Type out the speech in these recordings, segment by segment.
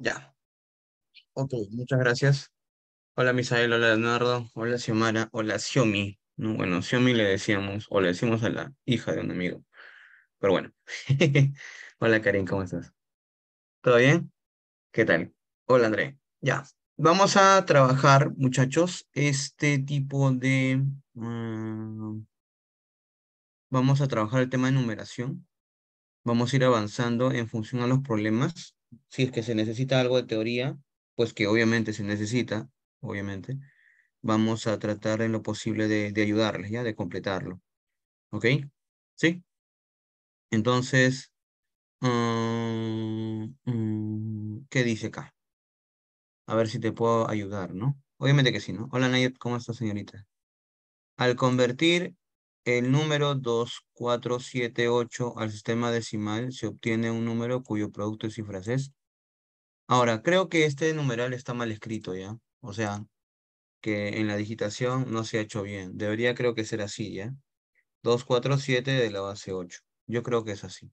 Ya. Ok, muchas gracias. Hola Misael, hola Leonardo, hola Xiomara, hola Xiomi. No, bueno, Xiomi le decíamos, o le decimos a la hija de un amigo. Pero bueno. hola Karin, ¿cómo estás? ¿Todo bien? ¿Qué tal? Hola André. Ya. Vamos a trabajar, muchachos, este tipo de... Mm, vamos a trabajar el tema de numeración. Vamos a ir avanzando en función a los problemas si es que se necesita algo de teoría, pues que obviamente se necesita, obviamente, vamos a tratar en lo posible de, ayudarles, ¿ya? De completarlo. ¿Ok? ¿Sí? Entonces, mm, mm, ¿qué dice acá? A ver si te puedo ayudar, ¿no? Obviamente que sí, ¿no? Hola, Nayet, ¿cómo estás, señorita? Al convertir el número 2478 al sistema decimal se obtiene un número cuyo producto es cifras es. Ahora, creo que este numeral está mal escrito ya. O sea, que en la digitación no se ha hecho bien. Debería creo que ser así ya. 247 de la base 8. Yo creo que es así.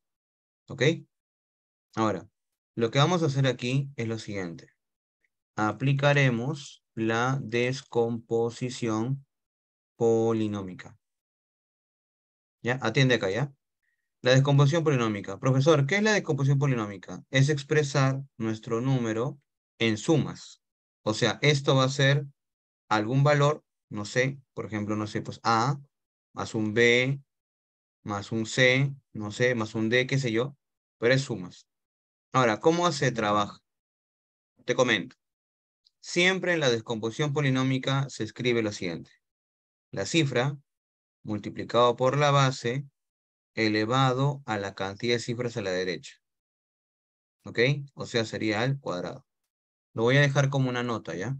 ¿Ok? Ahora, lo que vamos a hacer aquí es lo siguiente. Aplicaremos la descomposición polinómica. ¿Ya? Atiende acá, ¿ya? La descomposición polinómica. Profesor, ¿qué es la descomposición polinómica? Es expresar nuestro número en sumas. O sea, esto va a ser algún valor, no sé, por ejemplo, no sé, pues A, más un B, más un C, no sé, más un D, qué sé yo, pero es sumas. Ahora, ¿cómo se trabaja? Te comento. Siempre en la descomposición polinómica se escribe lo siguiente. La cifra multiplicado por la base elevado a la cantidad de cifras a la derecha. ¿Ok? O sea, sería al cuadrado. Lo voy a dejar como una nota, ¿ya?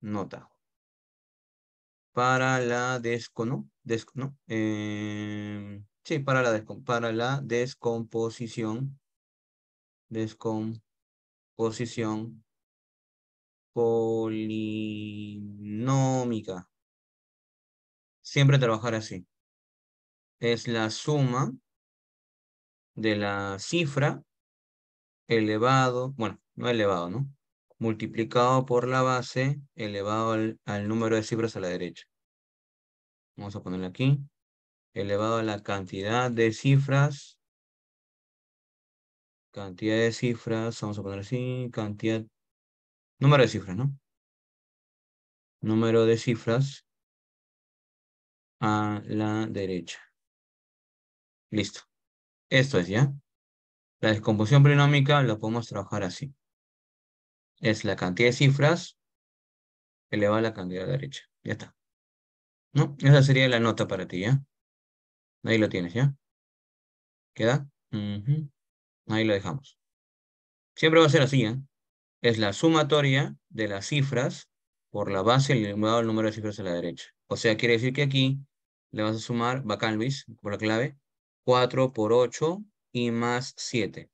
Nota. Para la descono, em, sí, para la, para la descomposición, descomposición polinómica siempre trabajar así. Es la suma de la cifra elevado, bueno, no elevado, ¿no? Multiplicado por la base elevado al, número de cifras a la derecha. Vamos a ponerlo aquí. Elevado a la cantidad de cifras cantidad de cifras, vamos a poner así, cantidad, número de cifras, ¿no? Número de cifras a la derecha. Listo. Esto es ya. La descomposición polinómica la podemos trabajar así. Es la cantidad de cifras elevada a la cantidad de derecha. Ya está. ¿No? Esa sería la nota para ti, ¿ya? Ahí lo tienes, ¿ya? ¿Queda? Ahí lo dejamos. Siempre va a ser así, ¿eh? Es la sumatoria de las cifras por la base elevado al número de cifras a la derecha. O sea, quiere decir que aquí le vas a sumar, bacán Luis, por la clave, 4 por 8 y más 7.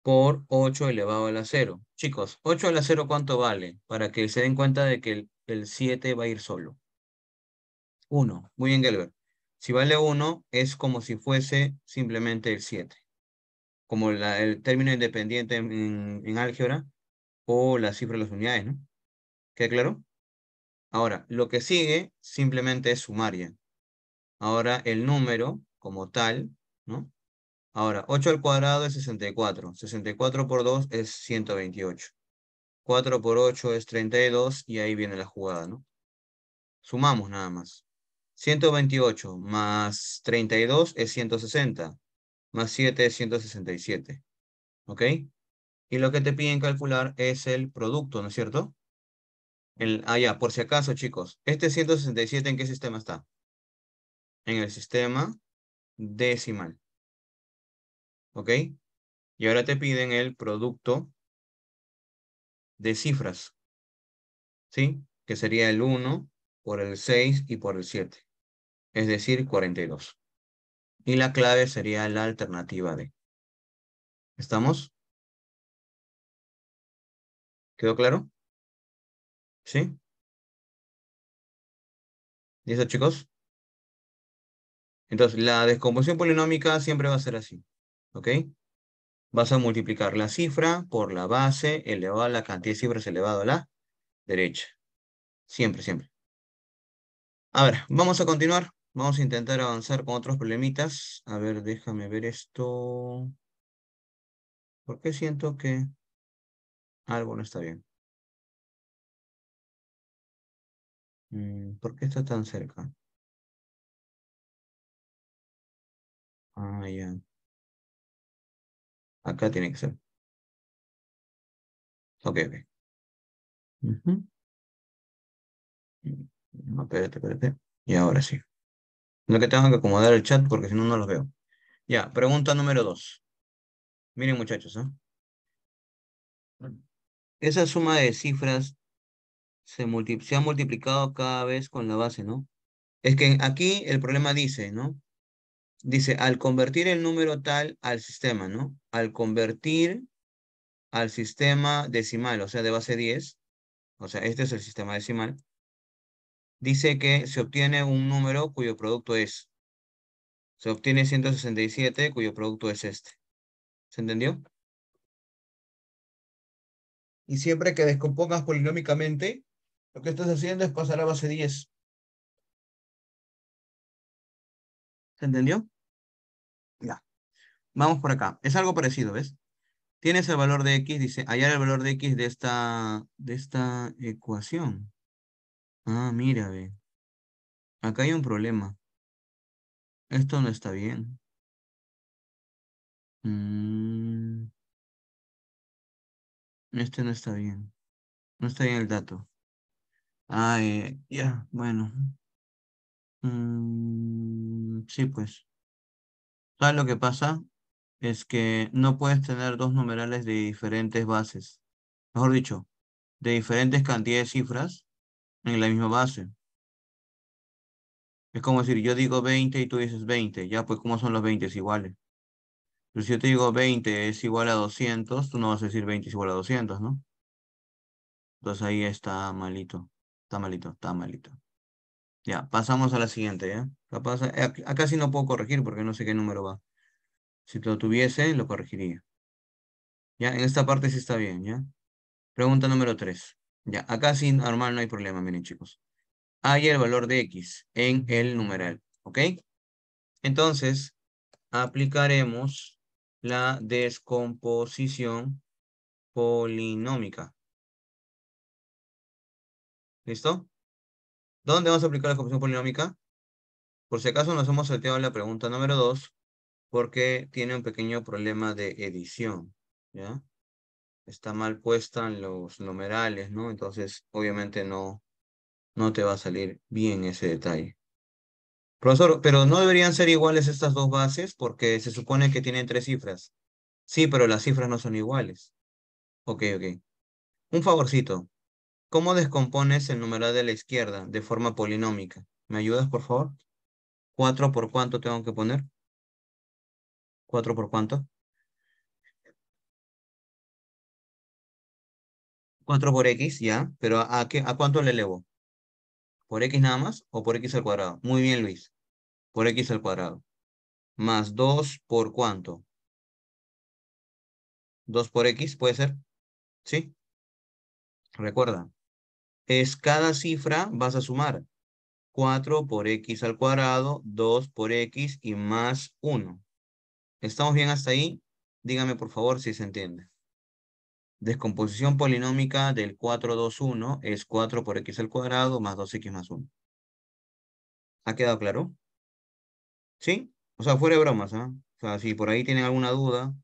Por 8 elevado a la 0. Chicos, 8 a la 0 ¿cuánto vale? Para que se den cuenta de que el, 7 va a ir solo. 1. Muy bien, Gelbert. Si vale 1, es como si fuese simplemente el 7. Como la, el término independiente en, en álgebra o la cifra de las unidades, ¿no? ¿Queda claro? Ahora, lo que sigue simplemente es sumaria. Ahora, el número como tal, ¿no? Ahora, 8 al cuadrado es 64. 64 por 2 es 128. 4 por 8 es 32 y ahí viene la jugada, ¿no? Sumamos nada más. 128 más 32 es 160, más 7 es 167. ¿Ok? Y lo que te piden calcular es el producto, ¿no es cierto? allá ah, ya, por si acaso, chicos. Este 167, ¿en qué sistema está? En el sistema decimal. ¿Ok? Y ahora te piden el producto de cifras. ¿Sí? Que sería el 1 por el 6 y por el 7. Es decir, 42. Y la clave sería la alternativa D. ¿Estamos? ¿Quedó claro? ¿Sí? ¿Listo, chicos? Entonces, la descomposición polinómica siempre va a ser así. ¿Ok? Vas a multiplicar la cifra por la base elevada a la cantidad de cifras elevado a la derecha. Siempre, siempre. A ver, vamos a continuar. Vamos a intentar avanzar con otros problemitas. A ver, déjame ver esto. ¿Por qué siento que algo no está bien? Mm, ¿Por qué está tan cerca? Ah, ya. Acá tiene que ser. Ok, ok. Mm, espérate, espérate. Y ahora sí. No que tengo que acomodar el chat porque si no, no los veo. Ya, pregunta número dos. Miren, muchachos, ¿ah? Esa suma de cifras se, ha multiplicado cada vez con la base, ¿no? Es que aquí el problema dice, ¿no? Dice, al convertir el número tal al sistema, ¿no? Al convertir al sistema decimal, o sea, de base 10, o sea, este es el sistema decimal, dice que se obtiene un número cuyo producto es, se obtiene 167 cuyo producto es este. ¿Se entendió? Y siempre que descompongas polinómicamente, lo que estás haciendo es pasar a base 10. ¿Se entendió? Ya. Vamos por acá. Es algo parecido, ¿ves? Tienes el valor de x, dice, hallar el valor de x de esta, de esta ecuación. Ah, mira, ve. Acá hay un problema. Esto no está bien. Mm. Este no está bien. No está bien el dato. Ah, eh, ya, bueno. Mm, sí, pues. ¿Sabes lo que pasa? Es que no puedes tener dos numerales de diferentes bases. Mejor dicho, de diferentes cantidades de cifras en la misma base. Es como decir, yo digo 20 y tú dices 20. Ya, pues, ¿cómo son los 20 iguales? Pero si yo te digo 20 es igual a 200, tú no vas a decir 20 es igual a 200, ¿no? Entonces ahí está malito. Está malito, está malito. Ya, pasamos a la siguiente, ¿ya? Eh, acá sí no puedo corregir porque no sé qué número va. Si lo tuviese, lo corregiría. Ya, en esta parte sí está bien, ¿ya? Pregunta número 3. Ya, acá sí, normal, no hay problema, miren chicos. Hay el valor de X en el numeral, ¿ok? Entonces, aplicaremos la descomposición polinómica. ¿Listo? ¿Dónde vamos a aplicar la composición polinómica? Por si acaso nos hemos salteado la pregunta número dos. porque tiene un pequeño problema de edición, ¿ya? Está mal puesta en los numerales, ¿no? Entonces, obviamente no, no te va a salir bien ese detalle. Profesor, pero no deberían ser iguales estas dos bases porque se supone que tienen tres cifras. Sí, pero las cifras no son iguales. Ok, ok. Un favorcito. ¿Cómo descompones el numeral de la izquierda de forma polinómica? ¿Me ayudas, por favor? ¿Cuatro por cuánto tengo que poner? ¿Cuatro por cuánto? 4 por x, ya, pero ¿a, ¿a cuánto le elevo? ¿Por x nada más o por x al cuadrado? Muy bien, Luis. Por x al cuadrado. Más dos por cuánto? ¿Dos por x, ¿puede ser? ¿Sí? Recuerda, es cada cifra vas a sumar 4 por x al cuadrado, 2 por x y más 1. ¿Estamos bien hasta ahí? Dígame por favor si se entiende. Descomposición polinómica del 4, 2, 1 es 4 por x al cuadrado más 2x más 1. ¿Ha quedado claro? ¿Sí? O sea, fuera de bromas, ¿ah? O sea, si por ahí tienen alguna duda,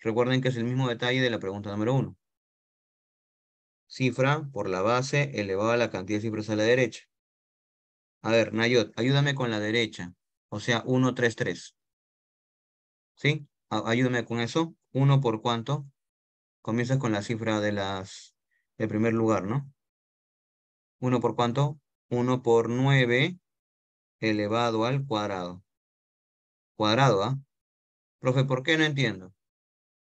recuerden que es el mismo detalle de la pregunta número 1 cifra por la base elevada a la cantidad de cifras a la derecha. A ver, Nayot, ayúdame con la derecha. O sea, 1, 3, 3. ¿Sí? Ayúdame con eso. 1 por cuánto? Comienzas con la cifra de las del primer lugar, ¿no? 1 por cuánto? 1 por 9 elevado al cuadrado. Cuadrado, ¿ah? Profe, ¿por qué no entiendo?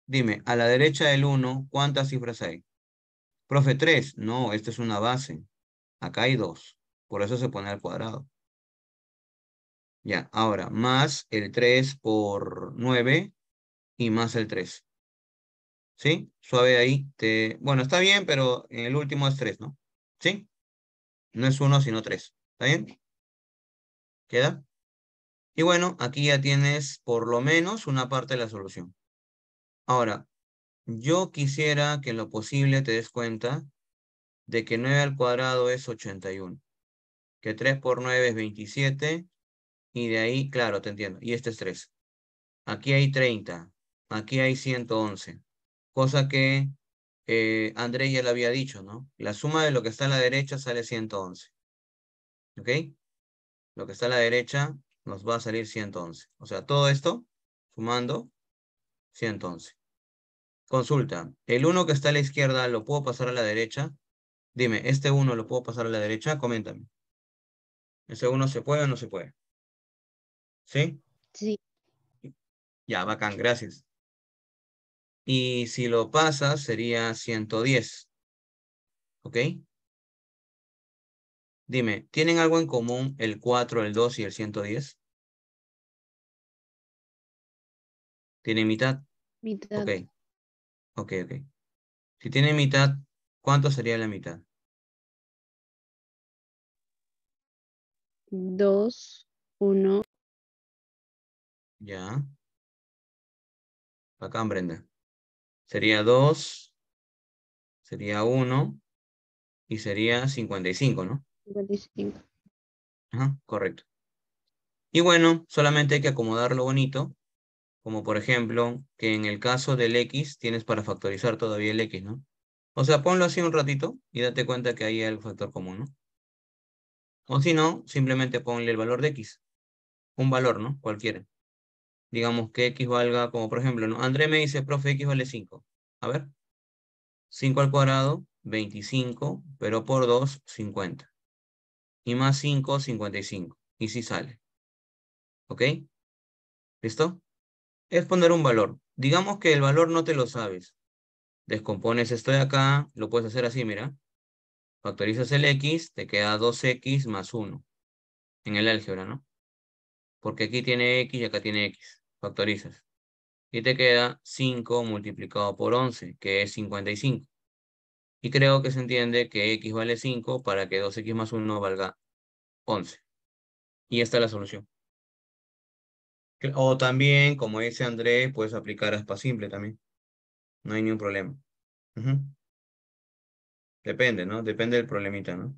Dime, a la derecha del 1, ¿cuántas cifras hay? Profe, tres. No, esta es una base. Acá hay dos. Por eso se pone al cuadrado. Ya, ahora, más el 3 por 9 y más el 3. ¿Sí? Suave ahí. Te... Bueno, está bien, pero en el último es 3, ¿no? ¿Sí? No es uno, sino 3. ¿Está bien? ¿Queda? Y bueno, aquí ya tienes por lo menos una parte de la solución. Ahora, yo quisiera que en lo posible te des cuenta de que 9 al cuadrado es 81, que 3 por 9 es 27, y de ahí, claro, te entiendo, y este es 3. Aquí hay 30, aquí hay 111, cosa que eh, ya lo había dicho, ¿no? La suma de lo que está a la derecha sale 111, ¿ok? Lo que está a la derecha nos va a salir 111. O sea, todo esto, sumando, 111. Consulta, el 1 que está a la izquierda, ¿lo puedo pasar a la derecha? Dime, ¿este 1 lo puedo pasar a la derecha? Coméntame. ¿Ese 1 se puede o no se puede? ¿Sí? Sí. Ya, bacán, gracias. Y si lo pasas, sería 110. ¿Ok? Dime, ¿tienen algo en común el 4, el 2 y el 110? ¿Tienen mitad? Mitad. Ok. Ok, ok. Si tiene mitad, ¿cuánto sería la mitad? Dos, uno. Ya. Acá, Brenda. Sería dos, sería uno, y sería 55, ¿no? 55. Ajá, correcto. Y bueno, solamente hay que acomodarlo bonito como por ejemplo que en el caso del x tienes para factorizar todavía el x, ¿no? O sea, ponlo así un ratito y date cuenta que ahí hay el factor común, ¿no? O si no, simplemente ponle el valor de x. Un valor, ¿no? Cualquiera. Digamos que x valga, como por ejemplo, ¿no? André me dice, profe, x vale 5. A ver. 5 al cuadrado, 25, pero por 2, 50. Y más 5, 55. Y si sale. ¿Ok? ¿Listo? es poner un valor. Digamos que el valor no te lo sabes. Descompones esto de acá, lo puedes hacer así, mira. Factorizas el x, te queda 2x más 1. En el álgebra, ¿no? Porque aquí tiene x y acá tiene x. Factorizas. Y te queda 5 multiplicado por 11, que es 55. Y creo que se entiende que x vale 5 para que 2x más 1 valga 11. Y esta es la solución. O también, como dice Andrés, puedes aplicar aspa simple también. No hay ningún problema. Depende, ¿no? Depende del problemita, ¿no?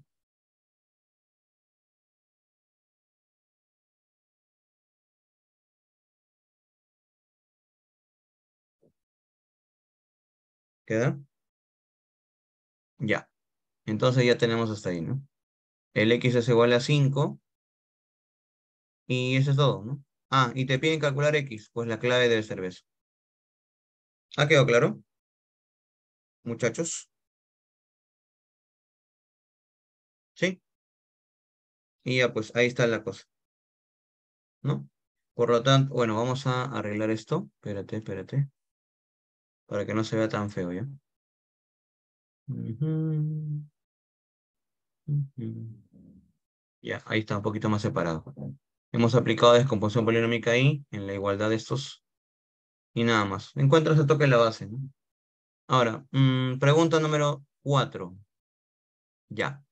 ¿Queda? Ya. Entonces ya tenemos hasta ahí, ¿no? El x es igual a 5. Y eso es todo, ¿no? Ah, y te piden calcular X, pues la clave del cerveza. Ah ¿Ha quedado claro? Muchachos. ¿Sí? Y ya pues, ahí está la cosa. ¿No? Por lo tanto, bueno, vamos a arreglar esto. Espérate, espérate. Para que no se vea tan feo ya. Ya, ahí está un poquito más separado. Hemos aplicado descomposición polinómica ahí, en la igualdad de estos, y nada más. Encuentras el toque en la base. ¿no? Ahora, mm, pregunta número 4. Ya.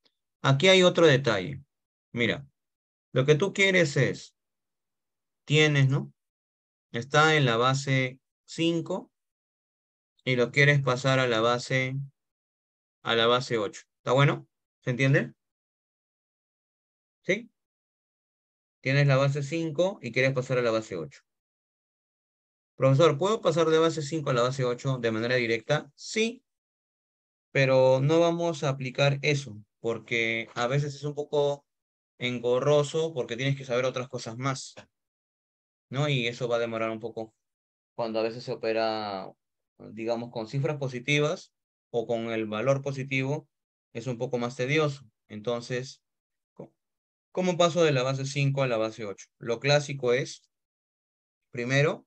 Aquí hay otro detalle. Mira, lo que tú quieres es, tienes, ¿no? Está en la base 5 y lo quieres pasar a la base, a la base 8. ¿Está bueno? ¿Se entiende? ¿Sí? Tienes la base 5 y quieres pasar a la base 8. Profesor, ¿puedo pasar de base 5 a la base 8 de manera directa? Sí, pero no vamos a aplicar eso porque a veces es un poco engorroso porque tienes que saber otras cosas más, ¿no? Y eso va a demorar un poco cuando a veces se opera, digamos, con cifras positivas o con el valor positivo, es un poco más tedioso. Entonces, ¿Cómo paso de la base 5 a la base 8? Lo clásico es, primero,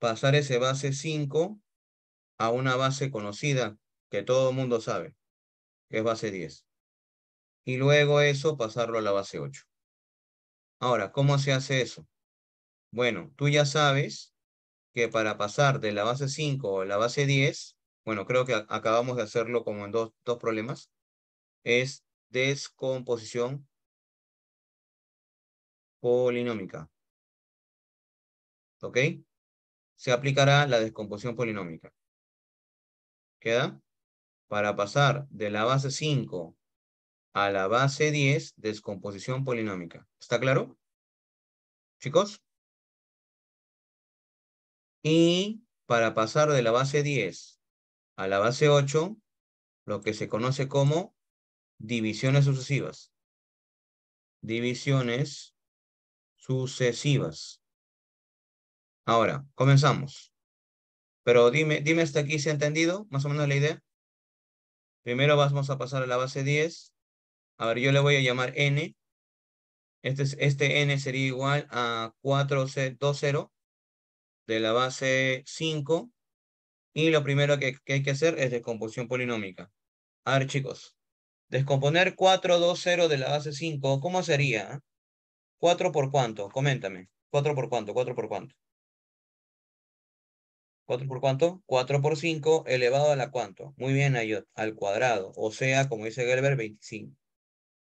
pasar ese base 5 a una base conocida que todo el mundo sabe, que es base 10. Y luego eso pasarlo a la base 8. Ahora, ¿cómo se hace eso? Bueno, tú ya sabes que para pasar de la base 5 a la base 10, bueno, creo que acabamos de hacerlo como en dos, dos problemas, es descomposición polinómica. ¿Ok? Se aplicará la descomposición polinómica. ¿Queda? Para pasar de la base 5 a la base 10, descomposición polinómica. ¿Está claro? Chicos. Y para pasar de la base 10 a la base 8, lo que se conoce como divisiones sucesivas. Divisiones sucesivas. Ahora, comenzamos. Pero dime, dime hasta aquí si ha entendido más o menos la idea. Primero vamos a pasar a la base 10. A ver, yo le voy a llamar n. Este, este n sería igual a 420 de la base 5. Y lo primero que, que hay que hacer es descomposición polinómica. A ver, chicos. Descomponer 420 de la base 5, ¿cómo sería? 4 por cuánto? Coméntame. 4 por cuánto? 4 por cuánto? 4 por cuánto? 4 por 5 elevado a la cuánto. Muy bien, Ayot, al cuadrado. O sea, como dice Gelber, 25.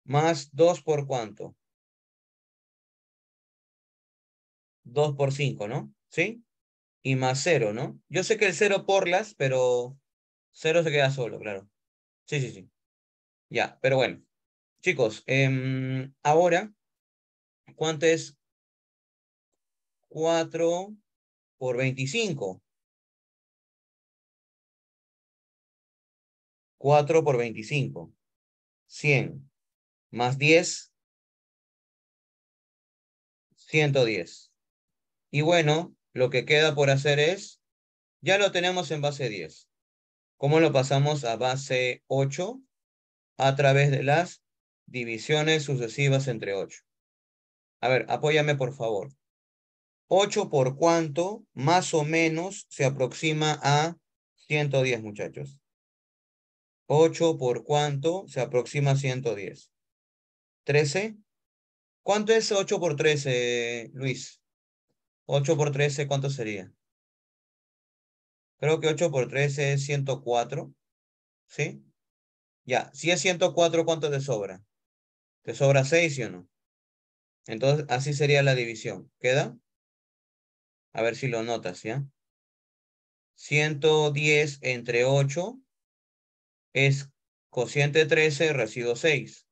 Más 2 por cuánto. 2 por 5, ¿no? ¿Sí? Y más 0, ¿no? Yo sé que el 0 por las, pero 0 se queda solo, claro. Sí, sí, sí. Ya, pero bueno. Chicos, eh, ahora ¿Cuánto es 4 por 25? 4 por 25. 100 más 10. 110. Y bueno, lo que queda por hacer es, ya lo tenemos en base 10. ¿Cómo lo pasamos a base 8? A través de las divisiones sucesivas entre 8. A ver, apóyame por favor. 8 por cuánto más o menos se aproxima a 110, muchachos. 8 por cuánto se aproxima a 110. 13. ¿Cuánto es 8 por 13, Luis? 8 por 13, ¿cuánto sería? Creo que 8 por 13 es 104. ¿Sí? Ya, si es 104, ¿cuánto te sobra? ¿Te sobra 6, o no? Entonces, así sería la división. ¿Queda? A ver si lo notas, ¿ya? 110 entre 8 es cociente 13, residuo 6.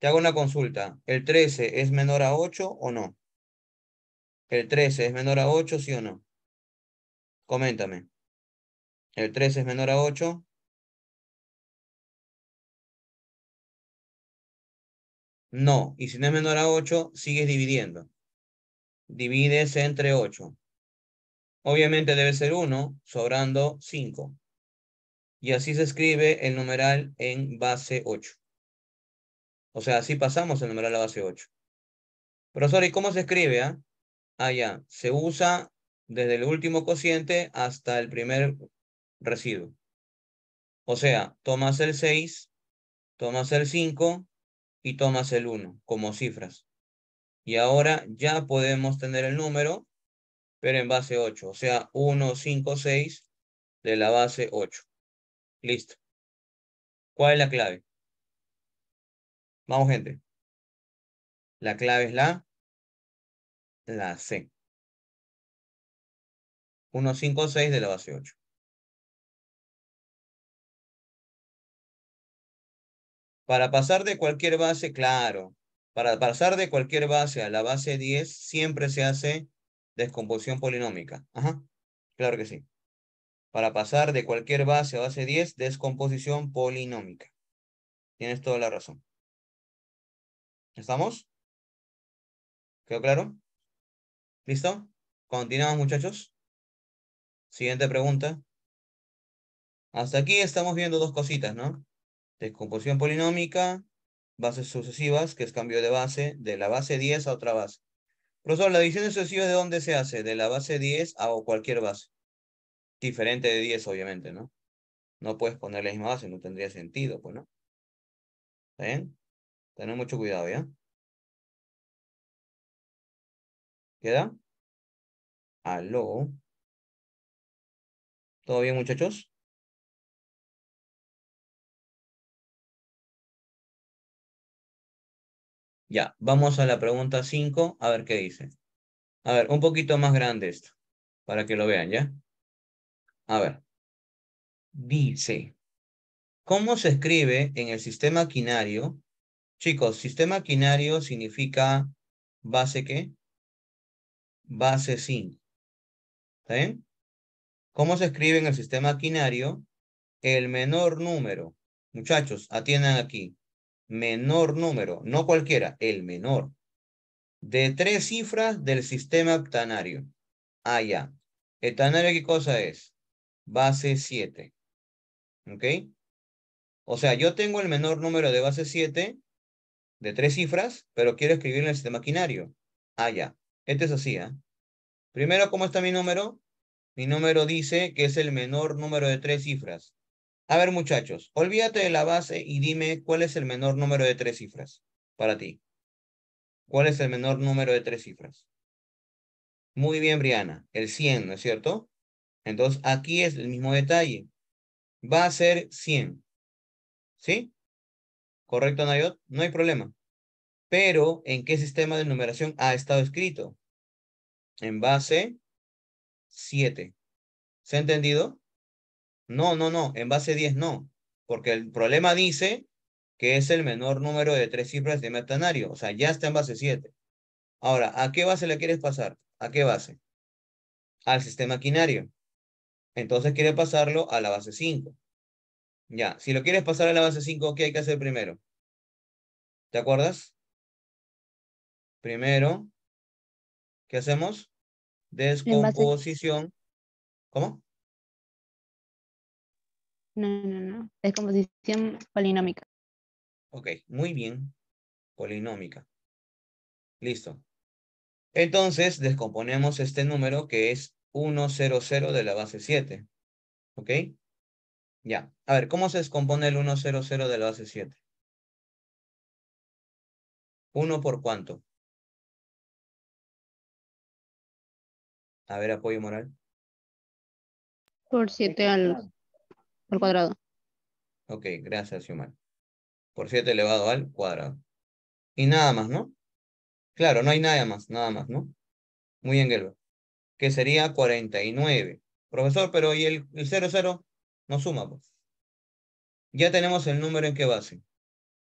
Te hago una consulta. ¿El 13 es menor a 8 o no? ¿El 13 es menor a 8, sí o no? Coméntame. ¿El 13 es menor a 8? No. Y si no es menor a 8, sigues dividiendo. Divides entre 8. Obviamente debe ser 1, sobrando 5. Y así se escribe el numeral en base 8. O sea, así pasamos el numeral a base 8. Profesor, ¿y cómo se escribe? Ah? ah, ya. Se usa desde el último cociente hasta el primer residuo. O sea, tomas el 6, tomas el 5, y tomas el 1 como cifras. Y ahora ya podemos tener el número, pero en base 8, o sea, 1, 5, 6 de la base 8. Listo. ¿Cuál es la clave? Vamos, gente. La clave es la, C. 1, 5, 6 de la base 8. Para pasar de cualquier base, claro, para pasar de cualquier base a la base 10, siempre se hace descomposición polinómica. Ajá, claro que sí. Para pasar de cualquier base a base 10, descomposición polinómica. Tienes toda la razón. ¿Estamos? ¿Quedó claro? ¿Listo? Continuamos, muchachos. Siguiente pregunta. Hasta aquí estamos viendo dos cositas, ¿no? Descomposición polinómica, bases sucesivas, que es cambio de base, de la base 10 a otra base. Profesor, ¿la división sucesiva de dónde se hace? De la base 10 a cualquier base. Diferente de 10, obviamente, ¿no? No puedes poner la misma base, no tendría sentido, pues, ¿no? ¿Está bien? Tener mucho cuidado, ¿ya? ¿Queda? Aló. ¿Todo bien, muchachos? Ya, vamos a la pregunta 5, a ver qué dice. A ver, un poquito más grande esto, para que lo vean, ¿ya? A ver. Dice, ¿cómo se escribe en el sistema quinario? Chicos, sistema quinario significa base qué? Base 5. ¿Está bien? ¿Cómo se escribe en el sistema quinario? El menor número. Muchachos, atiendan aquí menor número, no cualquiera, el menor, de tres cifras del sistema octanario Ah, ya. qué cosa es? Base 7. ¿Ok? O sea, yo tengo el menor número de base 7 de tres cifras, pero quiero escribirlo en el sistema quinario. Ah, Este es así, ¿eh? Primero, ¿cómo está mi número? Mi número dice que es el menor número de tres cifras. A ver, muchachos, olvídate de la base y dime cuál es el menor número de tres cifras para ti. ¿Cuál es el menor número de tres cifras? Muy bien, Briana, el 100, ¿no es cierto? Entonces, aquí es el mismo detalle. Va a ser 100. ¿Sí? ¿Correcto, Nayot? No hay problema. Pero, ¿en qué sistema de numeración ha estado escrito? En base 7. ¿Se ha entendido? No, no, no, en base 10 no, porque el problema dice que es el menor número de tres cifras de metanario, o sea, ya está en base 7. Ahora, ¿a qué base le quieres pasar? ¿A qué base? Al sistema quinario. Entonces quiere pasarlo a la base 5. Ya, si lo quieres pasar a la base 5, ¿qué hay que hacer primero? ¿Te acuerdas? Primero, ¿qué hacemos? Descomposición. ¿Cómo? No, no, no. Descomposición polinómica. Ok, muy bien. Polinómica. Listo. Entonces, descomponemos este número que es 100 de la base 7. ¿Ok? Ya. A ver, ¿cómo se descompone el 100 de la base 7? ¿1 por cuánto? A ver, apoyo moral. Por 7 años al cuadrado. Ok, gracias, Yumar Por 7 elevado al cuadrado. Y nada más, ¿no? Claro, no hay nada más, nada más, ¿no? Muy bien, Gelba. Que sería 49. Profesor, pero ¿y el, el 0, 0? No suma, pues. Ya tenemos el número en qué base.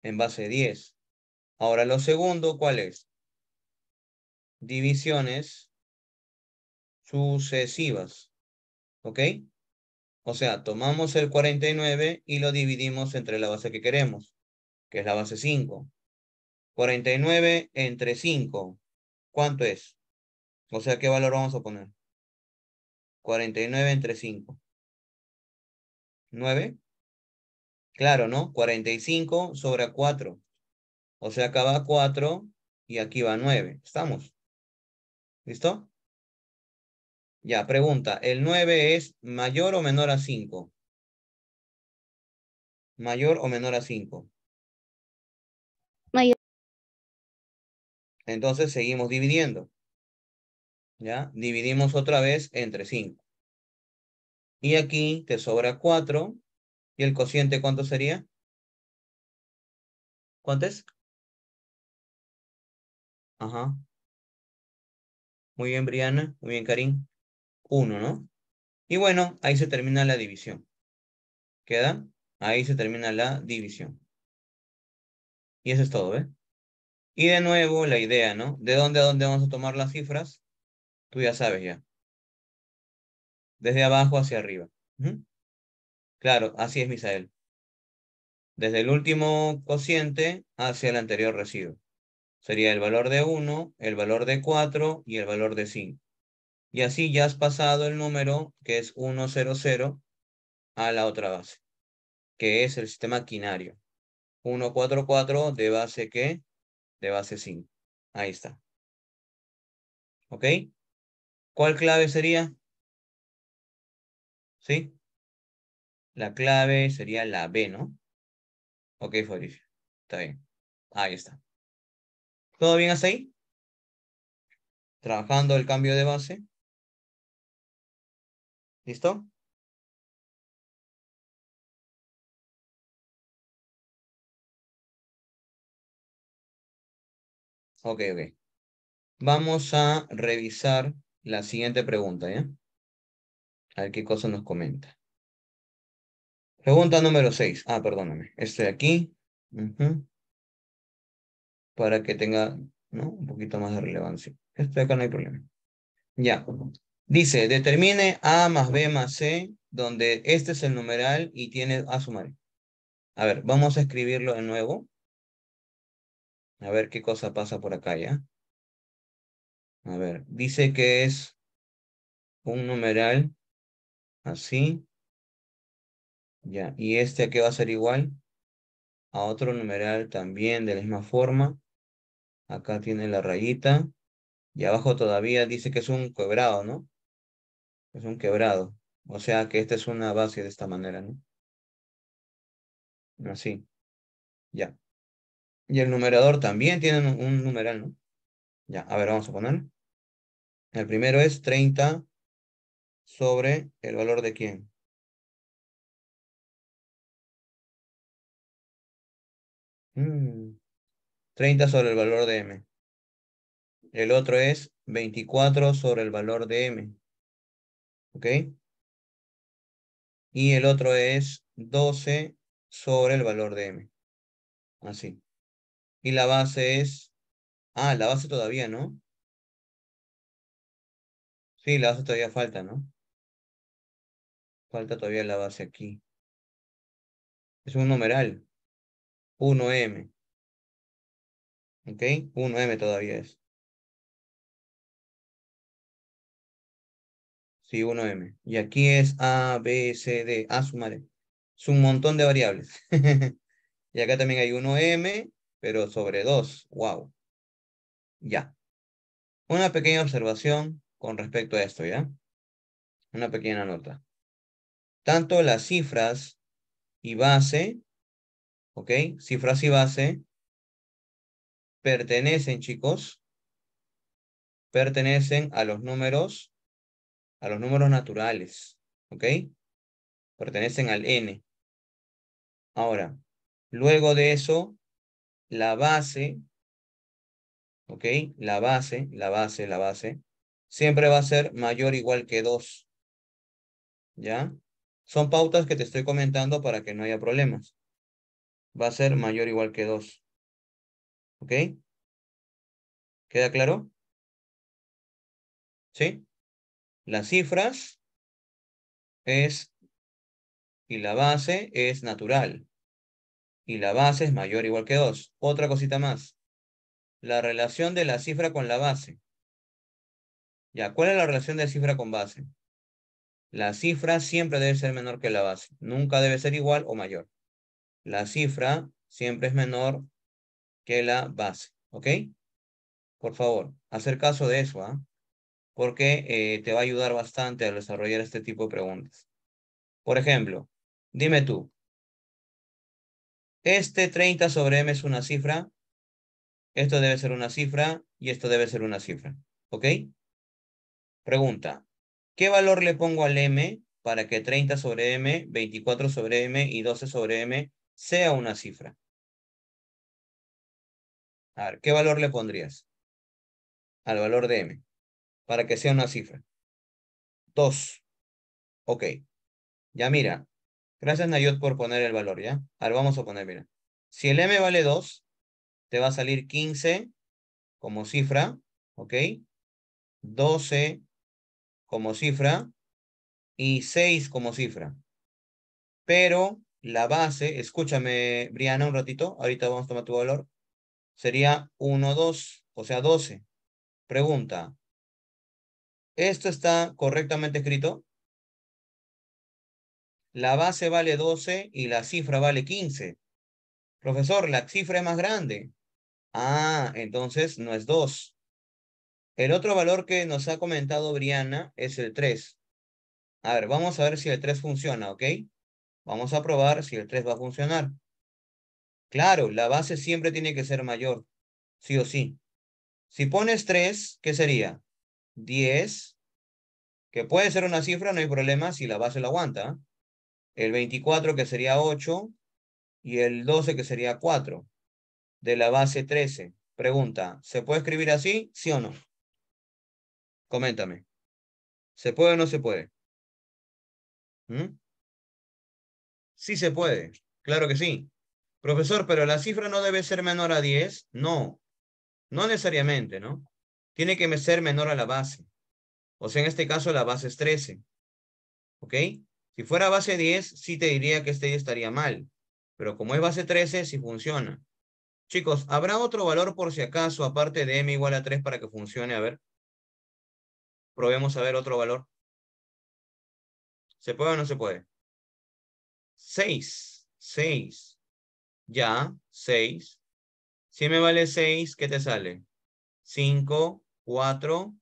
En base 10. Ahora, lo segundo, ¿cuál es? Divisiones sucesivas. ¿Ok? O sea, tomamos el 49 y lo dividimos entre la base que queremos, que es la base 5. 49 entre 5, ¿cuánto es? O sea, ¿qué valor vamos a poner? 49 entre 5. 9. Claro, ¿no? 45 sobre 4. O sea, acá va 4 y aquí va 9. ¿Estamos? ¿Listo? Ya, pregunta. ¿El 9 es mayor o menor a 5? ¿Mayor o menor a 5? Mayor. Entonces seguimos dividiendo. ¿Ya? Dividimos otra vez entre 5. Y aquí te sobra 4. ¿Y el cociente cuánto sería? ¿Cuánto es? Ajá. Muy bien, Briana. Muy bien, Karim. 1, ¿no? Y bueno, ahí se termina la división. ¿Queda? Ahí se termina la división. Y eso es todo, ¿eh? Y de nuevo la idea, ¿no? ¿De dónde a dónde vamos a tomar las cifras? Tú ya sabes ya. Desde abajo hacia arriba. Claro, así es, Misael. Desde el último cociente hacia el anterior residuo. Sería el valor de 1, el valor de 4 y el valor de 5. Y así ya has pasado el número, que es 100, a la otra base, que es el sistema quinario. 144 de base que de base 5. Ahí está. ¿Ok? ¿Cuál clave sería? ¿Sí? La clave sería la B, ¿no? Ok, Fabricio. Está bien. Ahí está. ¿Todo bien hasta ahí? Trabajando el cambio de base. ¿Listo? Ok, ok. Vamos a revisar la siguiente pregunta, ¿ya? A ver qué cosa nos comenta. Pregunta número 6. Ah, perdóname. Este de aquí. Para que tenga ¿no? un poquito más de relevancia. Este acá no hay problema. Ya. Dice, determine A más B más C, donde este es el numeral y tiene A sumar. A ver, vamos a escribirlo de nuevo. A ver qué cosa pasa por acá ya. A ver, dice que es un numeral así. Ya, y este aquí va a ser igual a otro numeral también de la misma forma. Acá tiene la rayita. Y abajo todavía dice que es un quebrado, ¿no? es un quebrado. O sea que esta es una base de esta manera, ¿no? Así. Ya. Y el numerador también tiene un numeral, ¿no? Ya, a ver, vamos a poner. El primero es 30 sobre el valor de quién. Mm, treinta 30 sobre el valor de m. El otro es 24 sobre el valor de m. ¿Ok? Y el otro es 12 sobre el valor de m. Así. Y la base es... Ah, la base todavía, ¿no? Sí, la base todavía falta, ¿no? Falta todavía la base aquí. Es un numeral. 1m. ¿Ok? 1m todavía es. Sí, 1M. Y aquí es A, B, C, D. a ah, sumaré. Es un montón de variables. y acá también hay 1M, pero sobre 2. Wow. Ya. Una pequeña observación con respecto a esto, ¿ya? Una pequeña nota. Tanto las cifras y base, ¿ok? Cifras y base pertenecen, chicos, pertenecen a los números a los números naturales, ¿ok? Pertenecen al n. Ahora, luego de eso, la base, ¿ok? La base, la base, la base, siempre va a ser mayor o igual que 2, ¿ya? Son pautas que te estoy comentando para que no haya problemas. Va a ser mayor o igual que 2. ¿Ok? ¿Queda claro? ¿Sí? las cifras es y la base es natural. Y la base es mayor o igual que 2. Otra cosita más. La relación de la cifra con la base. Ya, ¿cuál es la relación de cifra con base? La cifra siempre debe ser menor que la base. Nunca debe ser igual o mayor. La cifra siempre es menor que la base. ¿Ok? Por favor, hacer caso de eso. ¿ah? porque eh, te va a ayudar bastante a desarrollar este tipo de preguntas. Por ejemplo, dime tú, este 30 sobre m es una cifra, esto debe ser una cifra y esto debe ser una cifra, ¿ok? Pregunta, ¿qué valor le pongo al m para que 30 sobre m, 24 sobre m y 12 sobre m sea una cifra? A ver, ¿qué valor le pondrías al valor de m? para que sea una cifra. Dos. Ok. Ya mira. Gracias Nayot por poner el valor, ¿ya? Ahora vamos a poner, mira. Si el M vale 2, te va a salir 15 como cifra, ¿ok? 12 como cifra y 6 como cifra. Pero la base, escúchame, Briana, un ratito, ahorita vamos a tomar tu valor, sería 1, 2, o sea, 12. Pregunta, ¿Esto está correctamente escrito? La base vale 12 y la cifra vale 15. Profesor, la cifra es más grande. Ah, entonces no es 2. El otro valor que nos ha comentado Briana es el 3. A ver, vamos a ver si el 3 funciona, ¿ok? Vamos a probar si el 3 va a funcionar. Claro, la base siempre tiene que ser mayor, sí o sí. Si pones 3, ¿qué sería? 10, que puede ser una cifra, no hay problema si la base la aguanta. ¿eh? El 24 que sería 8 y el 12 que sería 4 de la base 13. Pregunta, ¿se puede escribir así? ¿Sí o no? Coméntame. ¿Se puede o no se puede? ¿Mm? Sí se puede, claro que sí. Profesor, pero la cifra no debe ser menor a 10. No, no necesariamente, ¿no? tiene que ser menor a la base. O sea, en este caso la base es 13. ¿Ok? Si fuera base 10, sí te diría que este estaría mal. Pero como es base 13, sí funciona. Chicos, ¿habrá otro valor por si acaso, aparte de m igual a 3 para que funcione? A ver. Probemos a ver otro valor. ¿Se puede o no se puede? 6. 6. Ya, 6. Si me vale 6, ¿qué te sale? 5, 4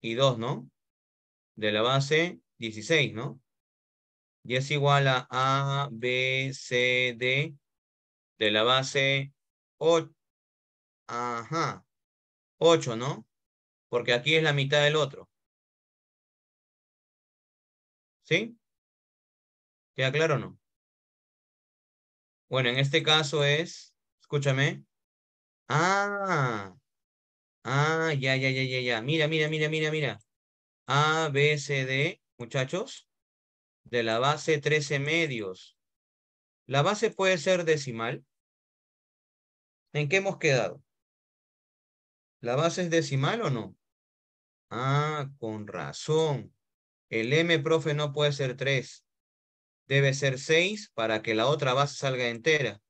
y 2, ¿no? De la base 16, ¿no? Y es igual a A, B, C, D de la base 8. Ajá. 8, ¿no? Porque aquí es la mitad del otro. ¿Sí? ¿Queda claro o no? Bueno, en este caso es, escúchame. Ah, Ah, ya, ya, ya, ya, ya. Mira, mira, mira, mira, mira. A, B, C, D, muchachos, de la base 13 medios. La base puede ser decimal. ¿En qué hemos quedado? ¿La base es decimal o no? Ah, con razón. El M, profe, no puede ser 3. Debe ser 6 para que la otra base salga entera.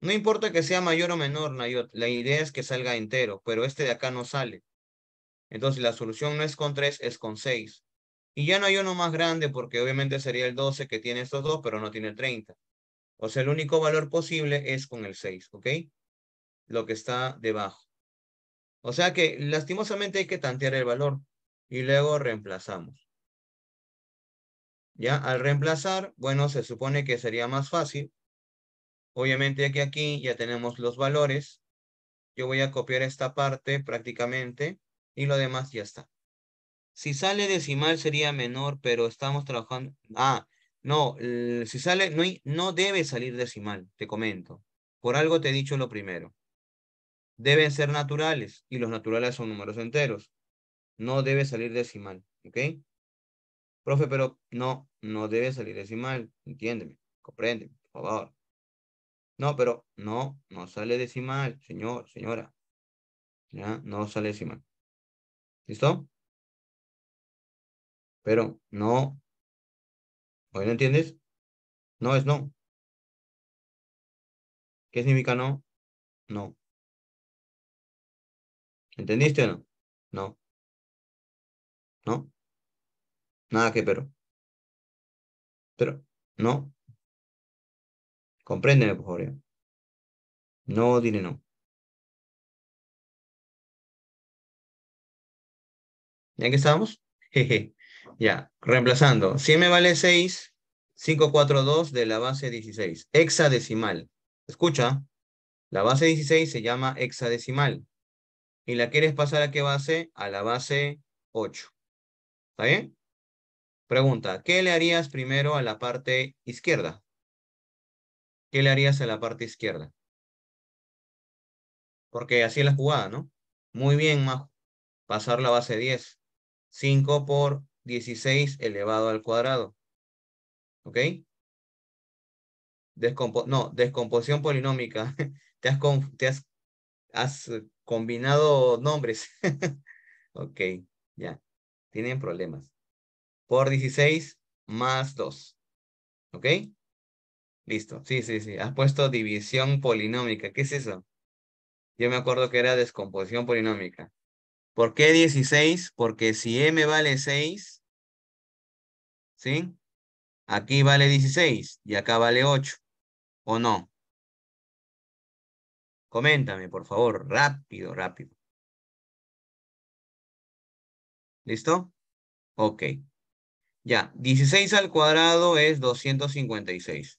No importa que sea mayor o menor, la idea es que salga entero, pero este de acá no sale. Entonces la solución no es con 3, es con 6. Y ya no hay uno más grande porque obviamente sería el 12 que tiene estos dos, pero no tiene el 30. O sea, el único valor posible es con el 6, ¿ok? Lo que está debajo. O sea que lastimosamente hay que tantear el valor y luego reemplazamos. Ya, al reemplazar, bueno, se supone que sería más fácil Obviamente aquí ya tenemos los valores. Yo voy a copiar esta parte prácticamente y lo demás ya está. Si sale decimal sería menor, pero estamos trabajando... Ah, no, si sale, no, no debe salir decimal, te comento. Por algo te he dicho lo primero. Deben ser naturales y los naturales son números enteros. No debe salir decimal, ¿ok? Profe, pero no, no debe salir decimal, entiéndeme, comprende por favor. No, pero no, no sale decimal, señor, señora. ¿Ya? No sale decimal. ¿Listo? Pero no. ¿Hoy no entiendes? No es no. ¿Qué significa no? No. ¿Entendiste o no? No. ¿No? Nada que pero. Pero, no. Compréndeme, por pues, favor. No dile no. ¿Ya que estamos? Ya, reemplazando. Si me vale 6, 5, 4, 2 de la base 16. Hexadecimal. Escucha, la base 16 se llama hexadecimal. ¿Y la quieres pasar a qué base? A la base 8. ¿Está bien? Pregunta, ¿qué le harías primero a la parte izquierda? ¿qué le harías a la parte izquierda? Porque así es la jugada, ¿no? Muy bien, Majo. Pasar la base 10. 5 por 16 elevado al cuadrado. ¿Ok? Descompo no, descomposición polinómica. te has, te has, has combinado nombres. ok, ya. Tienen problemas. Por 16 más 2. ¿Ok? Listo, sí, sí, sí. Has puesto división polinómica. ¿Qué es eso? Yo me acuerdo que era descomposición polinómica. ¿Por qué 16? Porque si m vale 6, ¿sí? Aquí vale 16 y acá vale 8, ¿o no? Coméntame, por favor, rápido, rápido. ¿Listo? Ok. Ya, 16 al cuadrado es 256.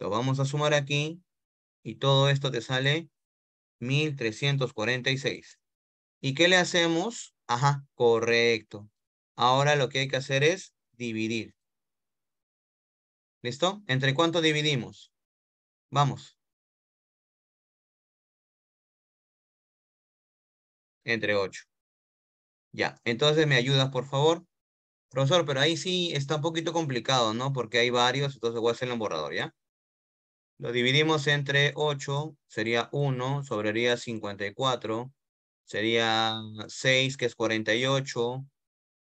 Lo vamos a sumar aquí y todo esto te sale 1346. ¿Y qué le hacemos? Ajá, correcto. Ahora lo que hay que hacer es dividir. ¿Listo? ¿Entre cuánto dividimos? Vamos. Entre 8. Ya, entonces me ayudas, por favor. Profesor, pero ahí sí está un poquito complicado, ¿no? Porque hay varios, entonces voy a hacerlo en borrador, ¿ya? Lo dividimos entre 8, sería 1, sobraría 54, sería 6, que es 48,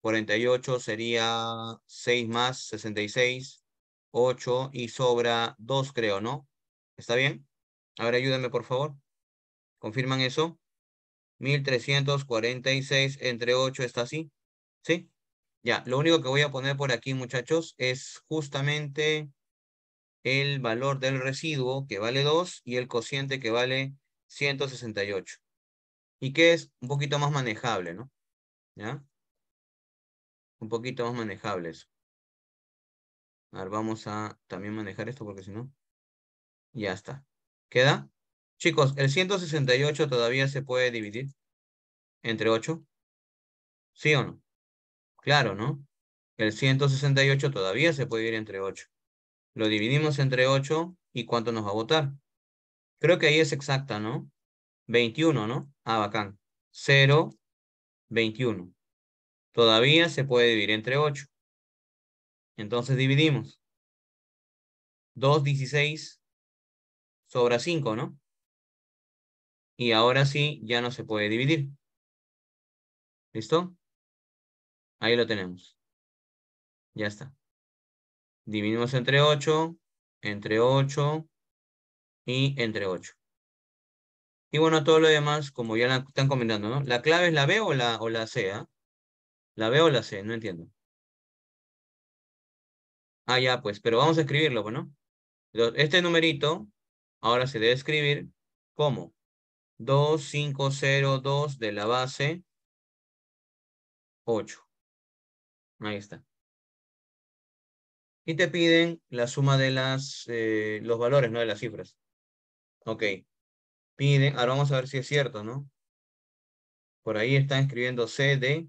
48 sería 6 más 66, 8 y sobra 2, creo, ¿no? ¿Está bien? A ver, ayúdenme, por favor. ¿Confirman eso? 1346 entre 8 está así. ¿Sí? Ya, lo único que voy a poner por aquí, muchachos, es justamente el valor del residuo que vale 2 y el cociente que vale 168. Y que es un poquito más manejable, ¿no? ¿Ya? Un poquito más manejable eso. A ver, vamos a también manejar esto porque si no, ya está. ¿Queda? Chicos, el 168 todavía se puede dividir entre 8. ¿Sí o no? Claro, ¿no? El 168 todavía se puede dividir entre 8. Lo dividimos entre 8 y ¿cuánto nos va a votar? Creo que ahí es exacta, ¿no? 21, ¿no? Ah, bacán. 0, 21. Todavía se puede dividir entre 8. Entonces dividimos. 2, 16 sobra 5, ¿no? Y ahora sí, ya no se puede dividir. ¿Listo? Ahí lo tenemos. Ya está. Dividimos entre 8, entre 8 y entre 8. Y bueno, todo lo demás, como ya la están comentando, ¿no? ¿La clave es la B o la, o la C? ¿ah? ¿La B o la C? No entiendo. Ah, ya, pues, pero vamos a escribirlo, bueno. Pues, este numerito ahora se debe escribir como 2502 de la base 8. Ahí está y te piden la suma de las, eh, los valores, no de las cifras. Ok. Piden, ahora vamos a ver si es cierto, ¿no? Por ahí están escribiendo C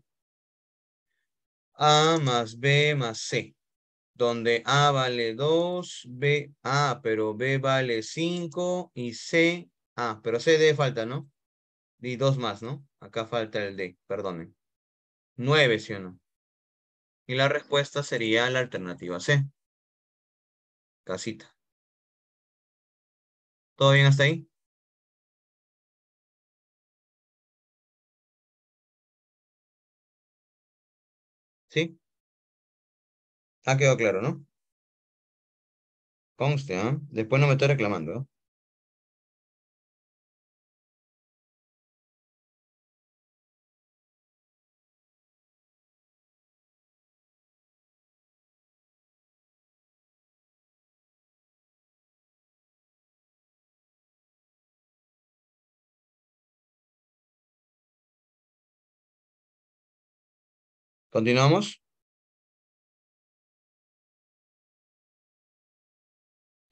A más B más C, donde A vale 2, B, A, pero B vale 5 y C, A, pero C, D falta, ¿no? Y dos más, ¿no? Acá falta el D, perdonen. nueve ¿sí o no? Y la respuesta sería la alternativa C. Casita. ¿Todo bien hasta ahí? ¿Sí? Ha ah, quedado claro, ¿no? Conste, ¿ah? Después no me estoy reclamando, ¿no? ¿ah? ¿Continuamos?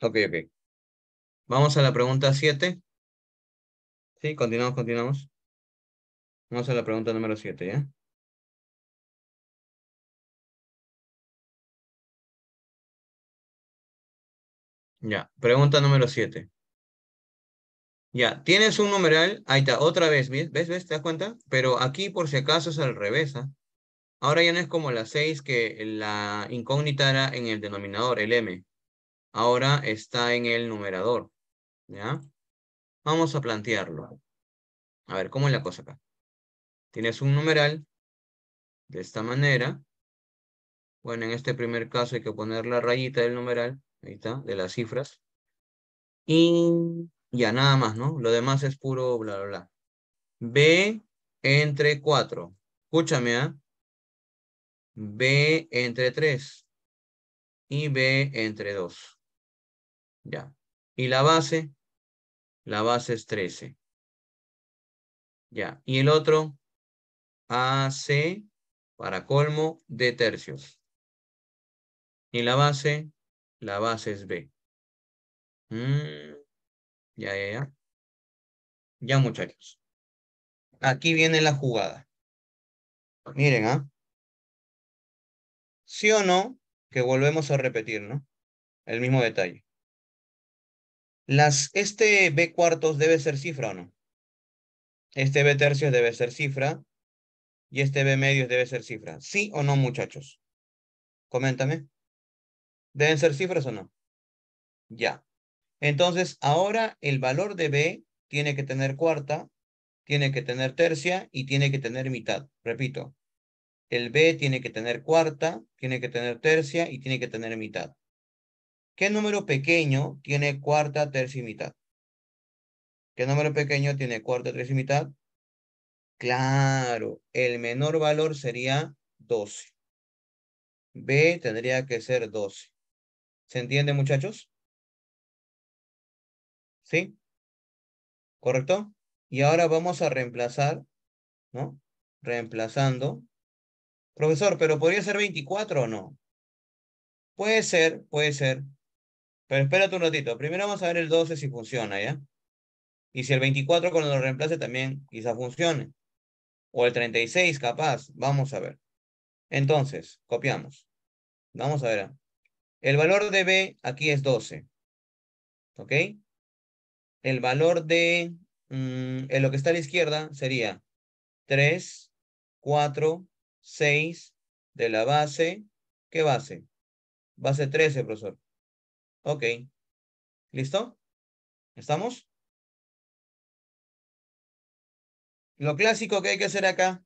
Ok, ok. Vamos a la pregunta 7. Sí, continuamos, continuamos. Vamos a la pregunta número 7, ¿ya? Ya, pregunta número 7. Ya, tienes un numeral, ahí está, otra vez, ¿ves? ¿Ves? ¿Te das cuenta? Pero aquí por si acaso es al revés, ¿ah? Ahora ya no es como la 6 que la incógnita era en el denominador, el m. Ahora está en el numerador. ¿Ya? Vamos a plantearlo. A ver, ¿cómo es la cosa acá? Tienes un numeral de esta manera. Bueno, en este primer caso hay que poner la rayita del numeral, ahí está, de las cifras. Y ya nada más, ¿no? Lo demás es puro bla, bla, bla. B entre 4. Escúchame, ¿ah? B entre 3 y B entre 2. Ya. ¿Y la base? La base es 13. Ya. ¿Y el otro? AC para colmo de tercios. ¿Y la base? La base es B. Mm. Ya, ya, ya. Ya, muchachos. Aquí viene la jugada. Miren, ¿ah? sí o no, que volvemos a repetir, ¿no? El mismo detalle. Las, este B cuartos debe ser cifra o no. Este B tercios debe ser cifra. Y este B medios debe ser cifra. ¿Sí o no, muchachos? Coméntame. ¿Deben ser cifras o no? Ya. Entonces, ahora el valor de B tiene que tener cuarta, tiene que tener tercia y tiene que tener mitad. Repito, el B tiene que tener cuarta, tiene que tener tercia y tiene que tener mitad. ¿Qué número pequeño tiene cuarta, tercia y mitad? ¿Qué número pequeño tiene cuarta, tercia y mitad? Claro, el menor valor sería 12. B tendría que ser 12. ¿Se entiende, muchachos? ¿Sí? ¿Correcto? Y ahora vamos a reemplazar, ¿no? Reemplazando Profesor, pero podría ser 24 o no. Puede ser, puede ser. Pero espérate un ratito. Primero vamos a ver el 12 si funciona, ¿ya? Y si el 24 cuando lo reemplace también quizá funcione. O el 36 capaz. Vamos a ver. Entonces, copiamos. Vamos a ver. El valor de B aquí es 12. ¿Ok? El valor de mm, en lo que está a la izquierda sería 3, 4, 6 de la base, ¿qué base? Base 13, profesor. Ok. ¿Listo? ¿Estamos? Lo clásico que hay que hacer acá,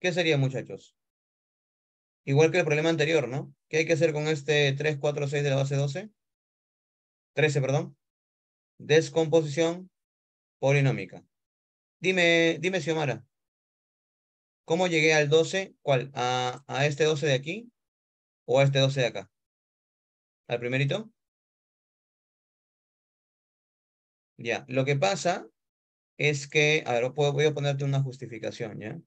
¿qué sería, muchachos? Igual que el problema anterior, ¿no? ¿Qué hay que hacer con este 3, 4, 6 de la base 12? 13, perdón. Descomposición polinómica. Dime, dime, Xiomara. ¿Cómo llegué al 12? ¿Cuál? ¿A, este 12 de aquí? ¿O a este 12 de acá? ¿Al primerito? Ya, lo que pasa es que, a ver, voy a ponerte una justificación, ¿ya?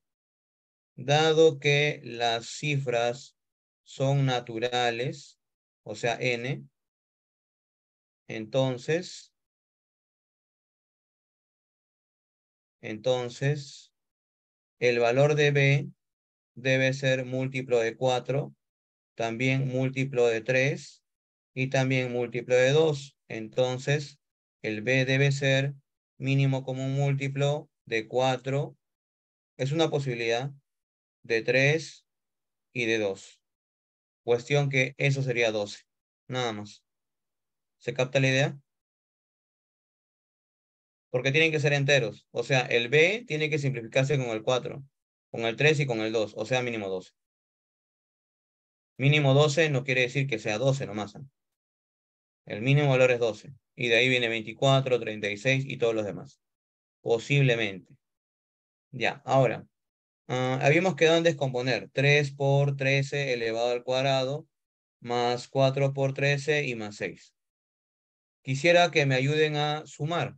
Dado que las cifras son naturales, o sea, n, entonces, entonces, el valor de b debe ser múltiplo de 4, también múltiplo de 3 y también múltiplo de 2. Entonces, el b debe ser mínimo común múltiplo de 4, es una posibilidad, de 3 y de 2. Cuestión que eso sería 12, nada más. ¿Se capta la idea? porque tienen que ser enteros. O sea, el B tiene que simplificarse con el 4, con el 3 y con el 2, o sea, mínimo 12. Mínimo 12 no quiere decir que sea 12 nomás. ¿ah? El mínimo valor es 12. Y de ahí viene 24, 36 y todos los demás. Posiblemente. Ya, ahora. Ah, habíamos quedado en descomponer 3 por 13 elevado al cuadrado más 4 por 13 y más 6. Quisiera que me ayuden a sumar.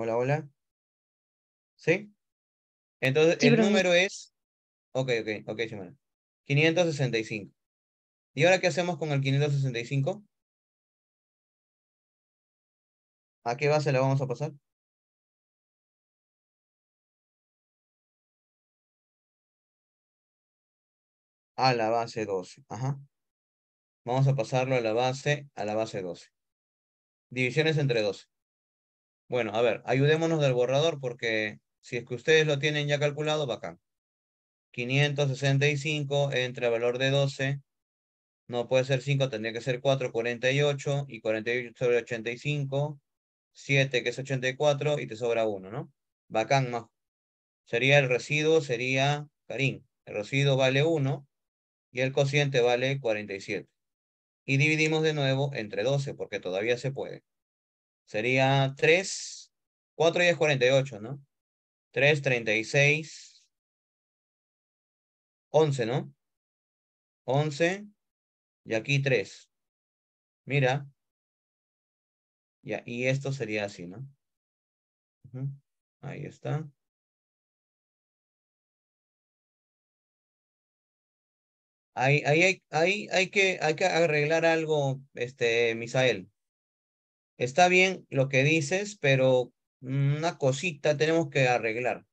Hola, hola. ¿Sí? Entonces, el número es. Ok, ok, ok, señora. 565. ¿Y ahora qué hacemos con el 565? ¿A qué base la vamos a pasar? A la base 12. Ajá. Vamos a pasarlo a la base, a la base 12. Divisiones entre 12. Bueno, a ver, ayudémonos del borrador porque si es que ustedes lo tienen ya calculado, bacán. 565 entre el valor de 12, no puede ser 5, tendría que ser 4, 48 y 48 sobre 85, 7 que es 84 y te sobra 1, ¿no? Bacán más. Sería el residuo, sería Karim. El residuo vale 1 y el cociente vale 47. Y dividimos de nuevo entre 12 porque todavía se puede. Sería 3, 4 y es 48, ¿no? 3, 36, 11, ¿no? 11 y aquí 3. Mira. Ya, y esto sería así, ¿no? Uh -huh. Ahí está. Ahí, ahí, ahí, ahí hay, que, hay que arreglar algo, este, Misael está bien lo que dices, pero una cosita tenemos que arreglar.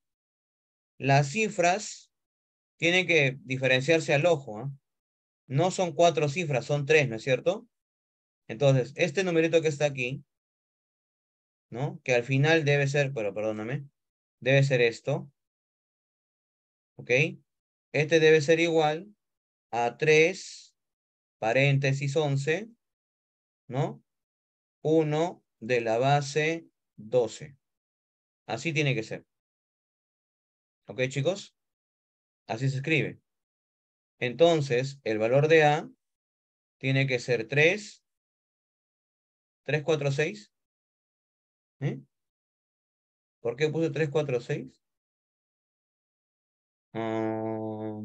Las cifras tienen que diferenciarse al ojo. ¿ah? No son cuatro cifras, son tres, ¿no es cierto? Entonces, este numerito que está aquí, ¿no? Que al final debe ser, pero perdóname, debe ser esto. ¿Ok? Este debe ser igual a tres paréntesis once, ¿no? 1 de la base 12. Así tiene que ser. ¿Ok, chicos? Así se escribe. Entonces, el valor de A tiene que ser 3, 3, 4, 6. ¿Eh? ¿Por qué puse 3, 4, 6? ¿Cómo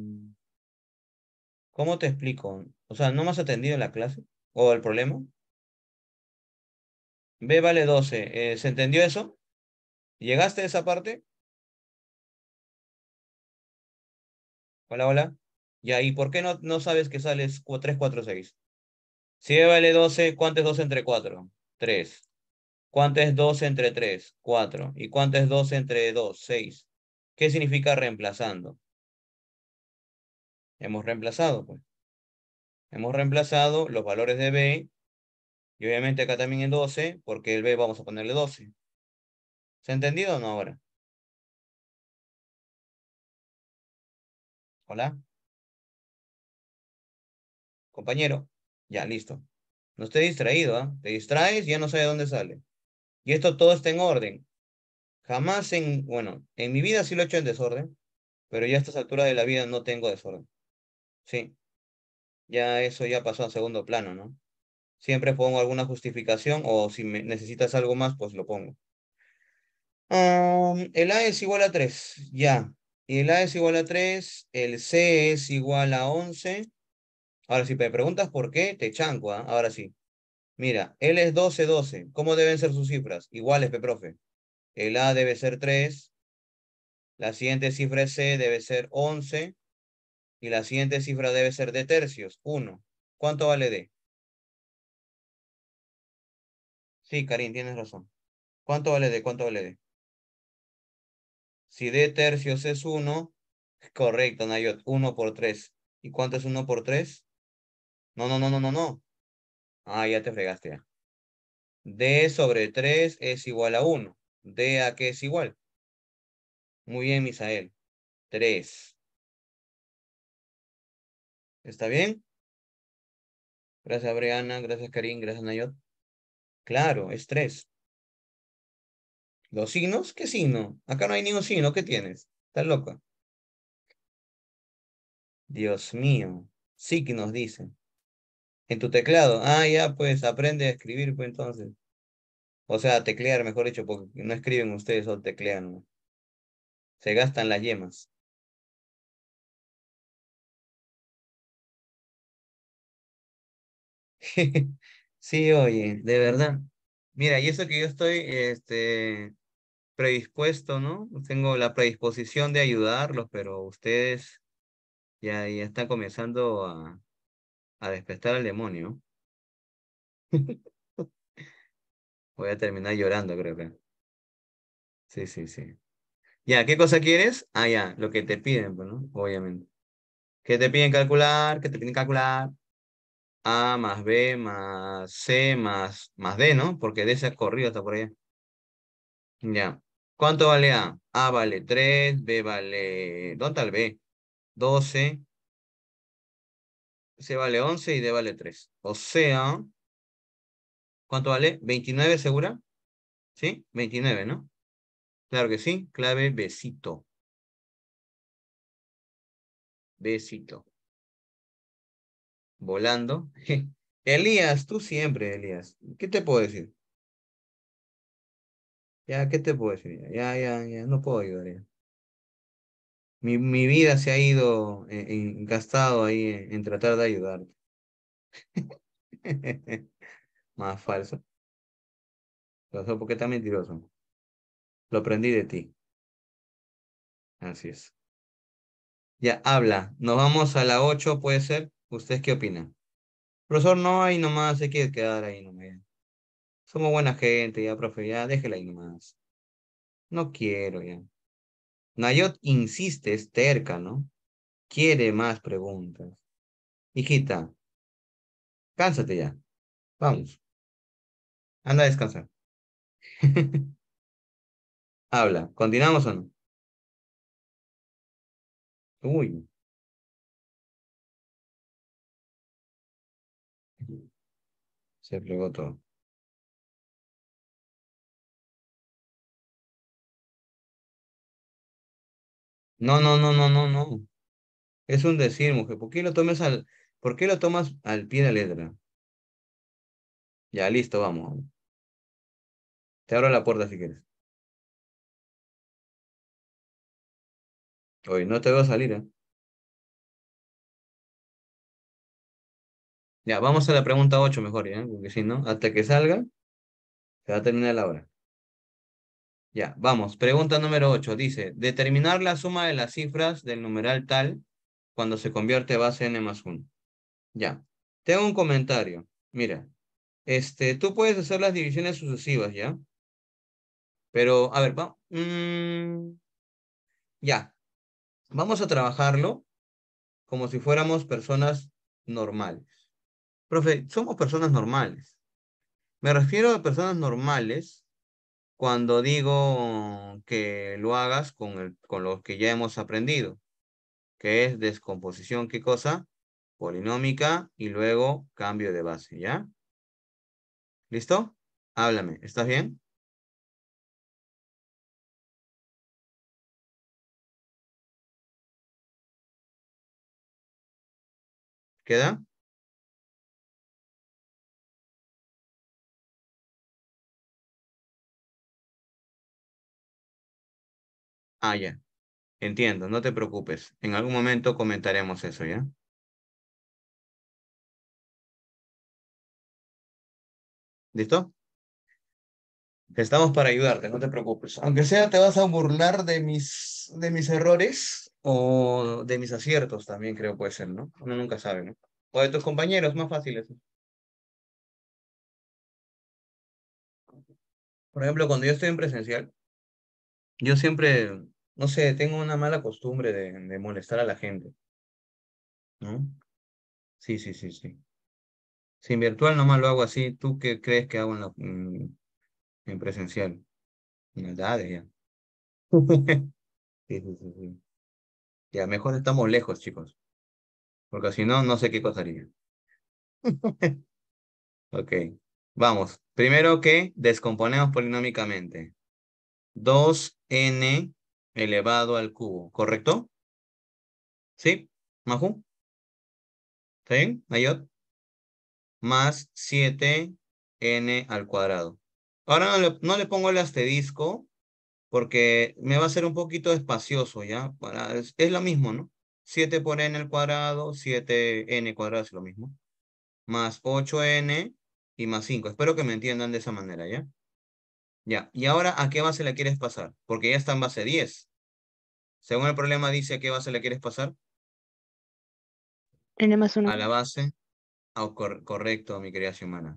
te explico? O sea, ¿no me has atendido en la clase? ¿O el problema? B vale 12. Eh, ¿Se entendió eso? ¿Llegaste a esa parte? Hola, hola. ¿Y ahí por qué no, sabes que sales 3, 4, 6? Si B vale 12, ¿cuánto es 2 entre 4? 3. ¿Cuánto es 2 entre 3? 4. ¿Y cuánto es 2 entre 2? 6. ¿Qué significa reemplazando? Hemos reemplazado, pues. Hemos reemplazado los valores de B y obviamente acá también en 12, porque el B vamos a ponerle 12. ¿Se ha entendido o no ahora? ¿Hola? Compañero, ya, listo. No esté distraído, ¿ah? Te distraes y ya no sé de dónde sale. Y esto todo está en orden. Jamás en, bueno, en mi vida sí lo he hecho en desorden, pero ya a estas alturas de la vida no tengo desorden. Sí. Ya eso ya pasó a segundo plano, ¿no? siempre pongo alguna justificación o si necesitas algo más, pues lo pongo. Um, el A es igual a 3, ya. Y El A es igual a 3, el C es igual a 11. Ahora, si me preguntas por qué, te chanco, ¿ah? ahora sí. Mira, L es 12, 12. ¿Cómo deben ser sus cifras? Iguales, pe profe. El A debe ser 3. La siguiente cifra es C debe ser 11. Y la siguiente cifra debe ser de tercios, 1. ¿Cuánto vale D? Sí, Karim, tienes razón. ¿Cuánto vale D? ¿Cuánto vale D? Si D tercios es 1, correcto, Nayot, 1 por 3. ¿Y cuánto es 1 por 3? No, no, no, no, no, no. Ah, ya te fregaste ya. D sobre 3 es igual a 1. ¿D a qué es igual? Muy bien, Misael. 3. ¿Está bien? Gracias, Brianna. Gracias, Karim. Gracias, Nayot. Claro, es tres. ¿Los signos? ¿Qué signo? Acá no hay ningún signo. ¿Qué tienes? Estás loca. Dios mío. Signos, dicen. En tu teclado. Ah, ya, pues aprende a escribir, pues entonces. O sea, teclear, mejor dicho, porque no escriben ustedes o teclean. Se gastan las yemas. Sí, oye, de verdad. Mira, y eso que yo estoy este, predispuesto, ¿no? Tengo la predisposición de ayudarlos, pero ustedes ya, están comenzando a, a despertar al demonio. Voy a terminar llorando, creo que. Sí, sí, sí. Ya, ¿qué cosa quieres? Ah, ya, lo que te piden, pues, ¿no? Obviamente. ¿Qué te piden calcular? ¿Qué te piden calcular? A más B más C más, D, ¿no? Porque D se ha corrido hasta por allá. Ya. ¿Cuánto vale A? A vale 3, B vale... ¿Dónde está el B? 12. C vale 11 y D vale 3. O sea, ¿cuánto vale? 29, ¿segura? ¿Sí? 29, ¿no? Claro que sí. Clave besito. Besito volando. Elías, tú siempre, Elías. ¿Qué te puedo decir? Ya, ¿qué te puedo decir? Ya, ya, ya, no puedo ayudar ya. Mi, mi vida se ha ido eh, en, gastado ahí en, tratar de ayudarte. Más falso. ¿Por porque está mentiroso. Lo aprendí de ti. Así es. Ya, habla. Nos vamos a la 8, puede ser. ¿Usted qué opina? Profesor, no, hay nomás, se quiere quedar ahí nomás. Somos buena gente, ya, profe, ya, déjela ahí nomás. No quiero, ya. Nayot insiste, es terca, ¿no? Quiere más preguntas. Hijita, cánsate ya. Vamos. Anda a descansar. Habla, ¿continuamos o no? Uy. Se preguntó todo. No, no, no, no, no, no. Es un decir, mujer. ¿Por qué lo tomas al, por qué lo tomas al pie de la letra? Ya, listo, vamos. Te abro la puerta si quieres. Hoy no te voy a salir, ¿eh? Ya, vamos a la pregunta 8 mejor, ya porque si no, hasta que salga, se va a terminar la hora. Ya, vamos. Pregunta número 8. Dice, determinar la suma de las cifras del numeral tal cuando se convierte base n más 1. Ya. Tengo un comentario. Mira, este, tú puedes hacer las divisiones sucesivas, ¿ya? Pero, a ver, vamos. Mm, ya. Vamos a trabajarlo como si fuéramos personas normales. Profe, somos personas normales. Me refiero a personas normales cuando digo que lo hagas con, con lo que ya hemos aprendido, que es descomposición, ¿qué cosa? Polinómica y luego cambio de base, ¿ya? ¿Listo? Háblame, ¿estás bien? ¿Queda? Ah, ya. Entiendo, no te preocupes. En algún momento comentaremos eso, ¿ya? ¿Listo? Estamos para ayudarte, no te preocupes. Aunque sea, te vas a burlar de mis, de mis errores o de mis aciertos también, creo puede ser, ¿no? Uno nunca sabe, ¿no? O de tus compañeros, más fácil eso. Por ejemplo, cuando yo estoy en presencial, yo siempre, no sé, tengo una mala costumbre de, de molestar a la gente. ¿No? Sí, sí, sí, sí. Sin virtual nomás lo hago así. ¿Tú qué crees que hago en, la, en presencial? edad, ya. sí, sí, sí, sí. Ya, mejor estamos lejos, chicos. Porque si no, no sé qué pasaría. ok, vamos. Primero que descomponemos polinómicamente. dos n elevado al cubo, ¿correcto? ¿Sí? ¿Majú? ¿Está bien? Más 7n al cuadrado. Ahora no le, pongo el asterisco porque me va a ser un poquito espacioso, ¿ya? Para, es, lo mismo, ¿no? 7 por n al cuadrado, 7n cuadrado es lo mismo. Más 8n y más 5. Espero que me entiendan de esa manera, ¿ya? Ya, ¿y ahora a qué base la quieres pasar? Porque ya está en base 10. Según el problema dice a qué base la quieres pasar. N más 1. A la base. Ah, correcto, mi querida Xiomara.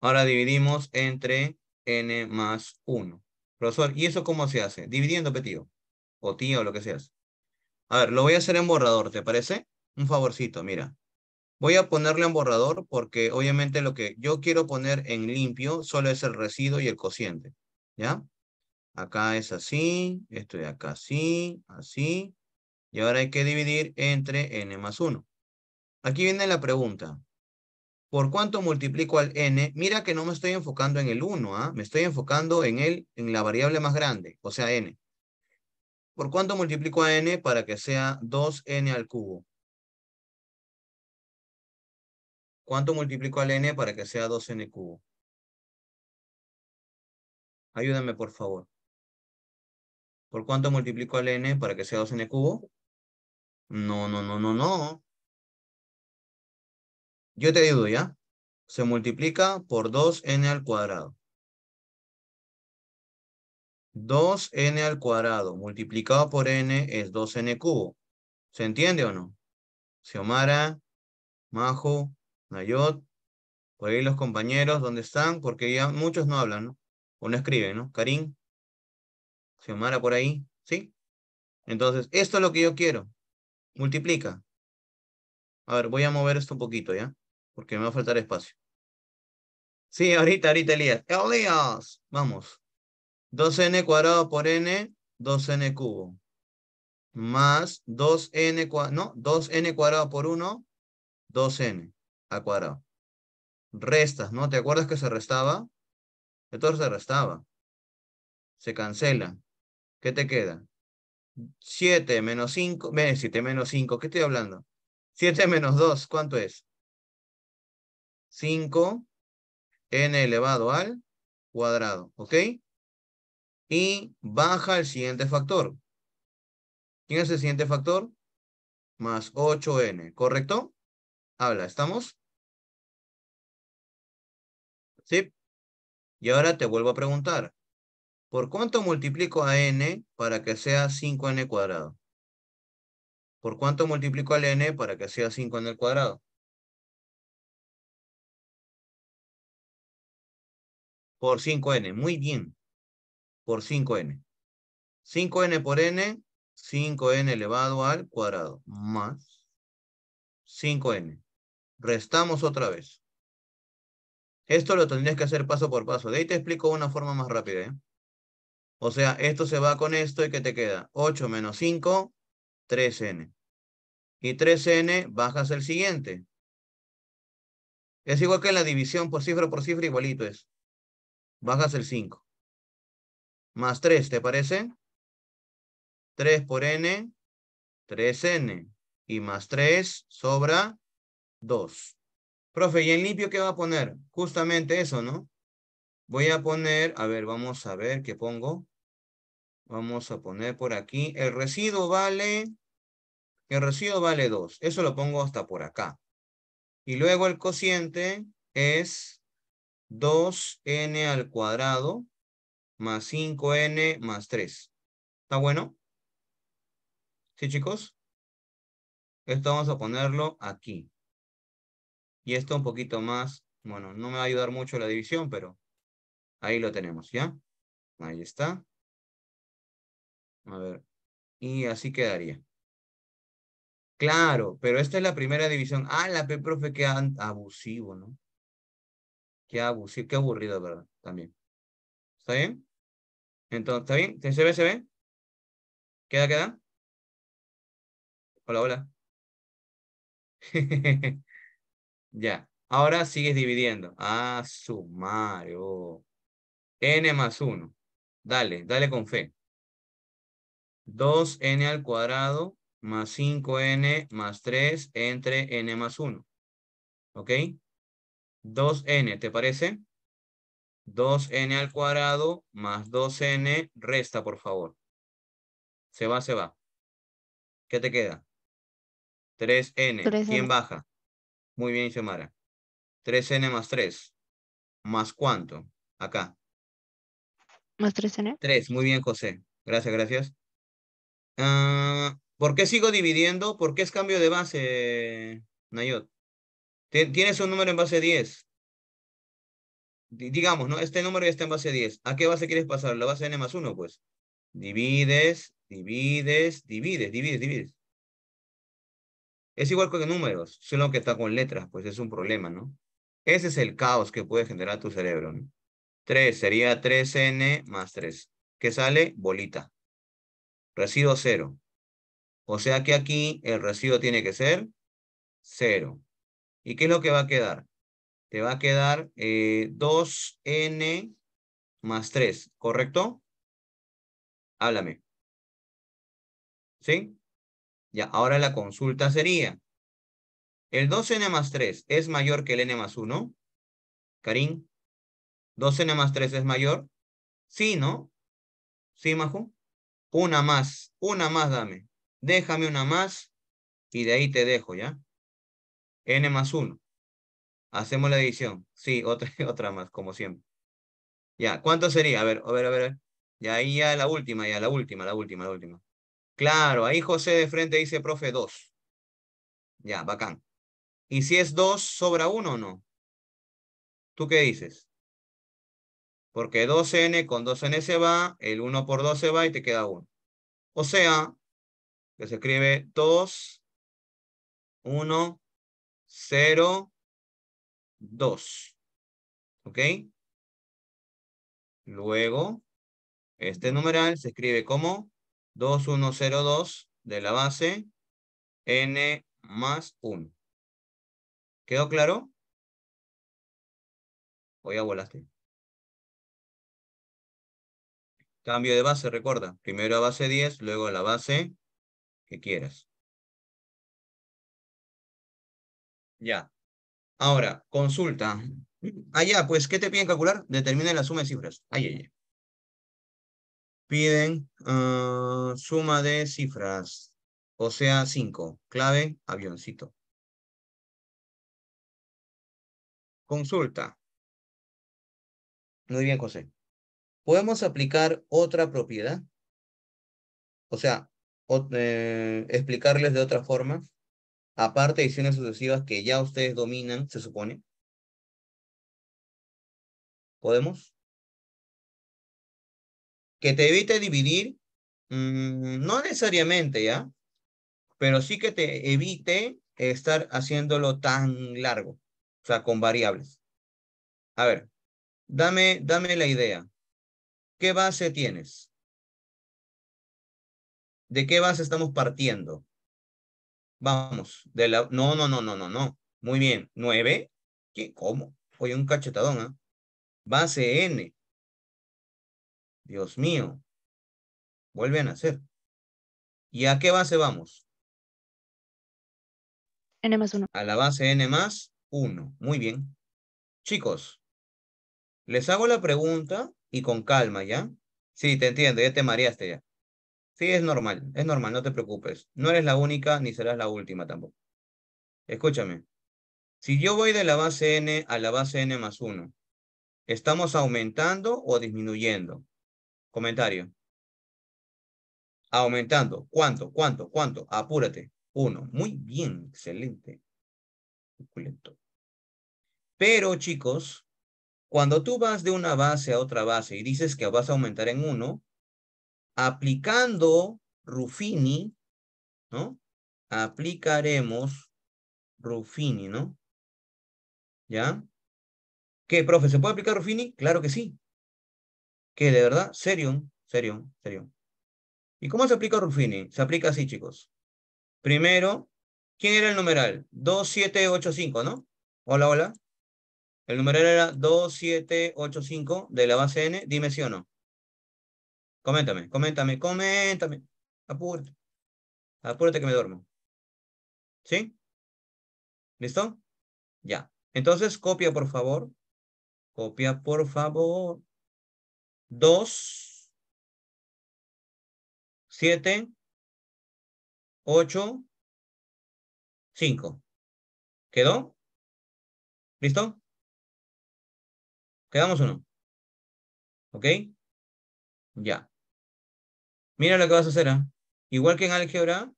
Ahora dividimos entre n más 1. Profesor, ¿y eso cómo se hace? Dividiendo, petido, O tío, o lo que seas. A ver, lo voy a hacer en borrador, ¿te parece? Un favorcito, mira. Voy a ponerle en borrador porque obviamente lo que yo quiero poner en limpio solo es el residuo y el cociente. ¿Ya? Acá es así, esto de acá así, así. Y ahora hay que dividir entre n más 1. Aquí viene la pregunta. ¿Por cuánto multiplico al n? Mira que no me estoy enfocando en el 1, ¿ah? me estoy enfocando en, el, en la variable más grande, o sea, n. ¿Por cuánto multiplico a n para que sea 2n al cubo? ¿Cuánto multiplico al n para que sea 2n cubo? Ayúdame, por favor. ¿Por cuánto multiplico al n para que sea 2n cubo? No, no, no, no, no. Yo te ayudo, ¿ya? Se multiplica por 2n al cuadrado. 2n al cuadrado multiplicado por n es 2n cubo. ¿Se entiende o no? Xiomara, Majo, Nayot, por ahí los compañeros, ¿dónde están? Porque ya muchos no hablan, ¿no? O no escriben, ¿no? Karim, Xiomara por ahí, ¿sí? Entonces, esto es lo que yo quiero. Multiplica. A ver, voy a mover esto un poquito, ¿ya? Porque me va a faltar espacio. Sí, ahorita, ahorita, Elías. Elías, vamos. 2n cuadrado por n, 2n cubo. Más 2n no, 2n cuadrado por 1, 2n al cuadrado. Restas, ¿no? ¿Te acuerdas que se restaba? Entonces se restaba. Se cancela. ¿Qué te queda? 7 menos 5, 7 menos 5, ¿qué estoy hablando? 7 menos 2, ¿cuánto es? 5 n elevado al cuadrado, ¿ok? Y baja el siguiente factor. ¿Quién es el siguiente factor? Más 8n, ¿correcto? Habla, ¿estamos? ¿Sí? Y ahora te vuelvo a preguntar. ¿Por cuánto multiplico a n para que sea 5n cuadrado? ¿Por cuánto multiplico al n para que sea 5n cuadrado? Por 5n. Muy bien. Por 5n. 5n por n, 5n elevado al cuadrado, más 5n. Restamos otra vez. Esto lo tendrías que hacer paso por paso. De ahí te explico una forma más rápida. ¿eh? O sea, esto se va con esto y ¿qué te queda? 8 menos 5, 3n. Y 3n bajas el siguiente. Es igual que en la división por cifra por cifra, igualito es. Bajas el 5. Más 3, ¿te parece? 3 por n, 3n. Y más 3 sobra 2. Profe, ¿y en limpio qué va a poner? Justamente eso, ¿no? Voy a poner, a ver, vamos a ver qué pongo. Vamos a poner por aquí. El residuo vale, el residuo vale 2. Eso lo pongo hasta por acá. Y luego el cociente es 2n al cuadrado más 5n más 3. ¿Está bueno? ¿Sí, chicos? Esto vamos a ponerlo aquí y esto un poquito más, bueno, no me va a ayudar mucho la división, pero ahí lo tenemos, ¿ya? Ahí está. A ver, y así quedaría. Claro, pero esta es la primera división. Ah, la P, profe, qué abusivo, ¿no? Qué abusivo, qué aburrido, ¿verdad? También. ¿Está bien? Entonces, ¿está bien? ¿Se ve, se ve? ¿Queda, queda? Hola, hola. Ya. Ahora sigues dividiendo. Ah, sumario. Oh. N más 1. Dale, dale con fe. 2n al cuadrado más 5n más 3 entre n más 1. ¿Ok? 2n, ¿te parece? 2n al cuadrado más 2n, resta, por favor. Se va, se va. ¿Qué te queda? 3n. 3N. ¿Quién baja? Muy bien, Xiomara. 3n más 3. ¿Más cuánto? Acá. ¿Más 3n? 3. Muy bien, José. Gracias, gracias. Ah, ¿Por qué sigo dividiendo? ¿Por qué es cambio de base, Nayot? Tienes un número en base 10. Digamos, ¿no? Este número ya está en base 10. ¿A qué base quieres pasar? La base n más 1, pues. Divides, divides, divides, divides, divides. Es igual que números, solo que está con letras, pues es un problema, ¿no? Ese es el caos que puede generar tu cerebro, 3 sería 3n más 3. ¿Qué sale? Bolita. Residuo cero. O sea que aquí el residuo tiene que ser cero. ¿Y qué es lo que va a quedar? Te va a quedar 2n eh, más 3, ¿correcto? Háblame. ¿Sí? Ya, ahora la consulta sería, ¿el 2n más 3 es mayor que el n más 1? Karim, ¿2n más 3 es mayor? Sí, ¿no? ¿Sí, Majo? Una más, una más dame. Déjame una más y de ahí te dejo, ¿ya? n más 1. Hacemos la división. Sí, otra, otra más, como siempre. Ya, ¿cuánto sería? A ver, a ver, a ver. Ya ahí ya la última, ya la última, la última, la última. Claro, ahí José de frente dice, profe, dos. Ya, bacán. ¿Y si es 2 sobra 1 o no? ¿Tú qué dices? Porque 2n con 2n se va, el 1 por 2 se va y te queda 1. O sea, que se escribe 2, 1, 0, 2. ¿Ok? Luego, este numeral se escribe como 2102 de la base n más 1. ¿Quedó claro? O ya volaste. Cambio de base, recuerda. Primero a base 10, luego a la base que quieras. Ya. Ahora, consulta. Ah, ya, pues, ¿qué te piden calcular? Determina la suma de cifras. Ay, ay, ay piden ah, suma de cifras, o sea, cinco. clave, avioncito. Consulta. Muy bien, José. ¿Podemos aplicar otra propiedad? O sea, eh, explicarles de otra forma, aparte de ediciones sucesivas que ya ustedes dominan, se supone. ¿Podemos? que te evite dividir, mm, no necesariamente, ¿ya? Pero sí que te evite estar haciéndolo tan largo, o sea, con variables. A ver, dame, dame la idea. ¿Qué base tienes? ¿De qué base estamos partiendo? Vamos, de la... No, no, no, no, no, no. Muy bien. ¿Nueve? ¿Qué? ¿Cómo? Oye, un cachetadón, ¿ah? Base N. Dios mío, Vuelven a hacer. ¿Y a qué base vamos? N más 1. A la base N más 1. Muy bien. Chicos, les hago la pregunta y con calma, ¿ya? Sí, te entiendo, ya te mareaste ya. Sí, es normal, es normal, no te preocupes. No eres la única ni serás la última tampoco. Escúchame. Si yo voy de la base n a la base n más 1, ¿estamos aumentando o disminuyendo? Comentario. Aumentando. ¿Cuánto? ¿Cuánto? ¿Cuánto? Apúrate. Uno. Muy bien. Excelente. Pero, chicos, cuando tú vas de una base a otra base y dices que vas a aumentar en uno, aplicando Ruffini, ¿no? Aplicaremos Ruffini, ¿no? ¿Ya? ¿Qué, profe? ¿Se puede aplicar Ruffini? Claro que sí que de verdad, Serium, Serium, Serium. ¿Y cómo se aplica Rufini Se aplica así, chicos. Primero, ¿quién era el numeral? 2785, ¿no? Hola, hola. El numeral era 2785 de la base N. Dime si o no. Coméntame, coméntame, coméntame. Apúrate. Apúrate que me duermo. ¿Sí? ¿Listo? Ya. Entonces, copia, por favor. Copia, por favor. 2, siete, ocho, cinco. ¿Quedó? ¿Listo? ¿Quedamos o no? ¿Ok? Ya. Mira lo que vas a hacer. ¿ah? Igual que en álgebra,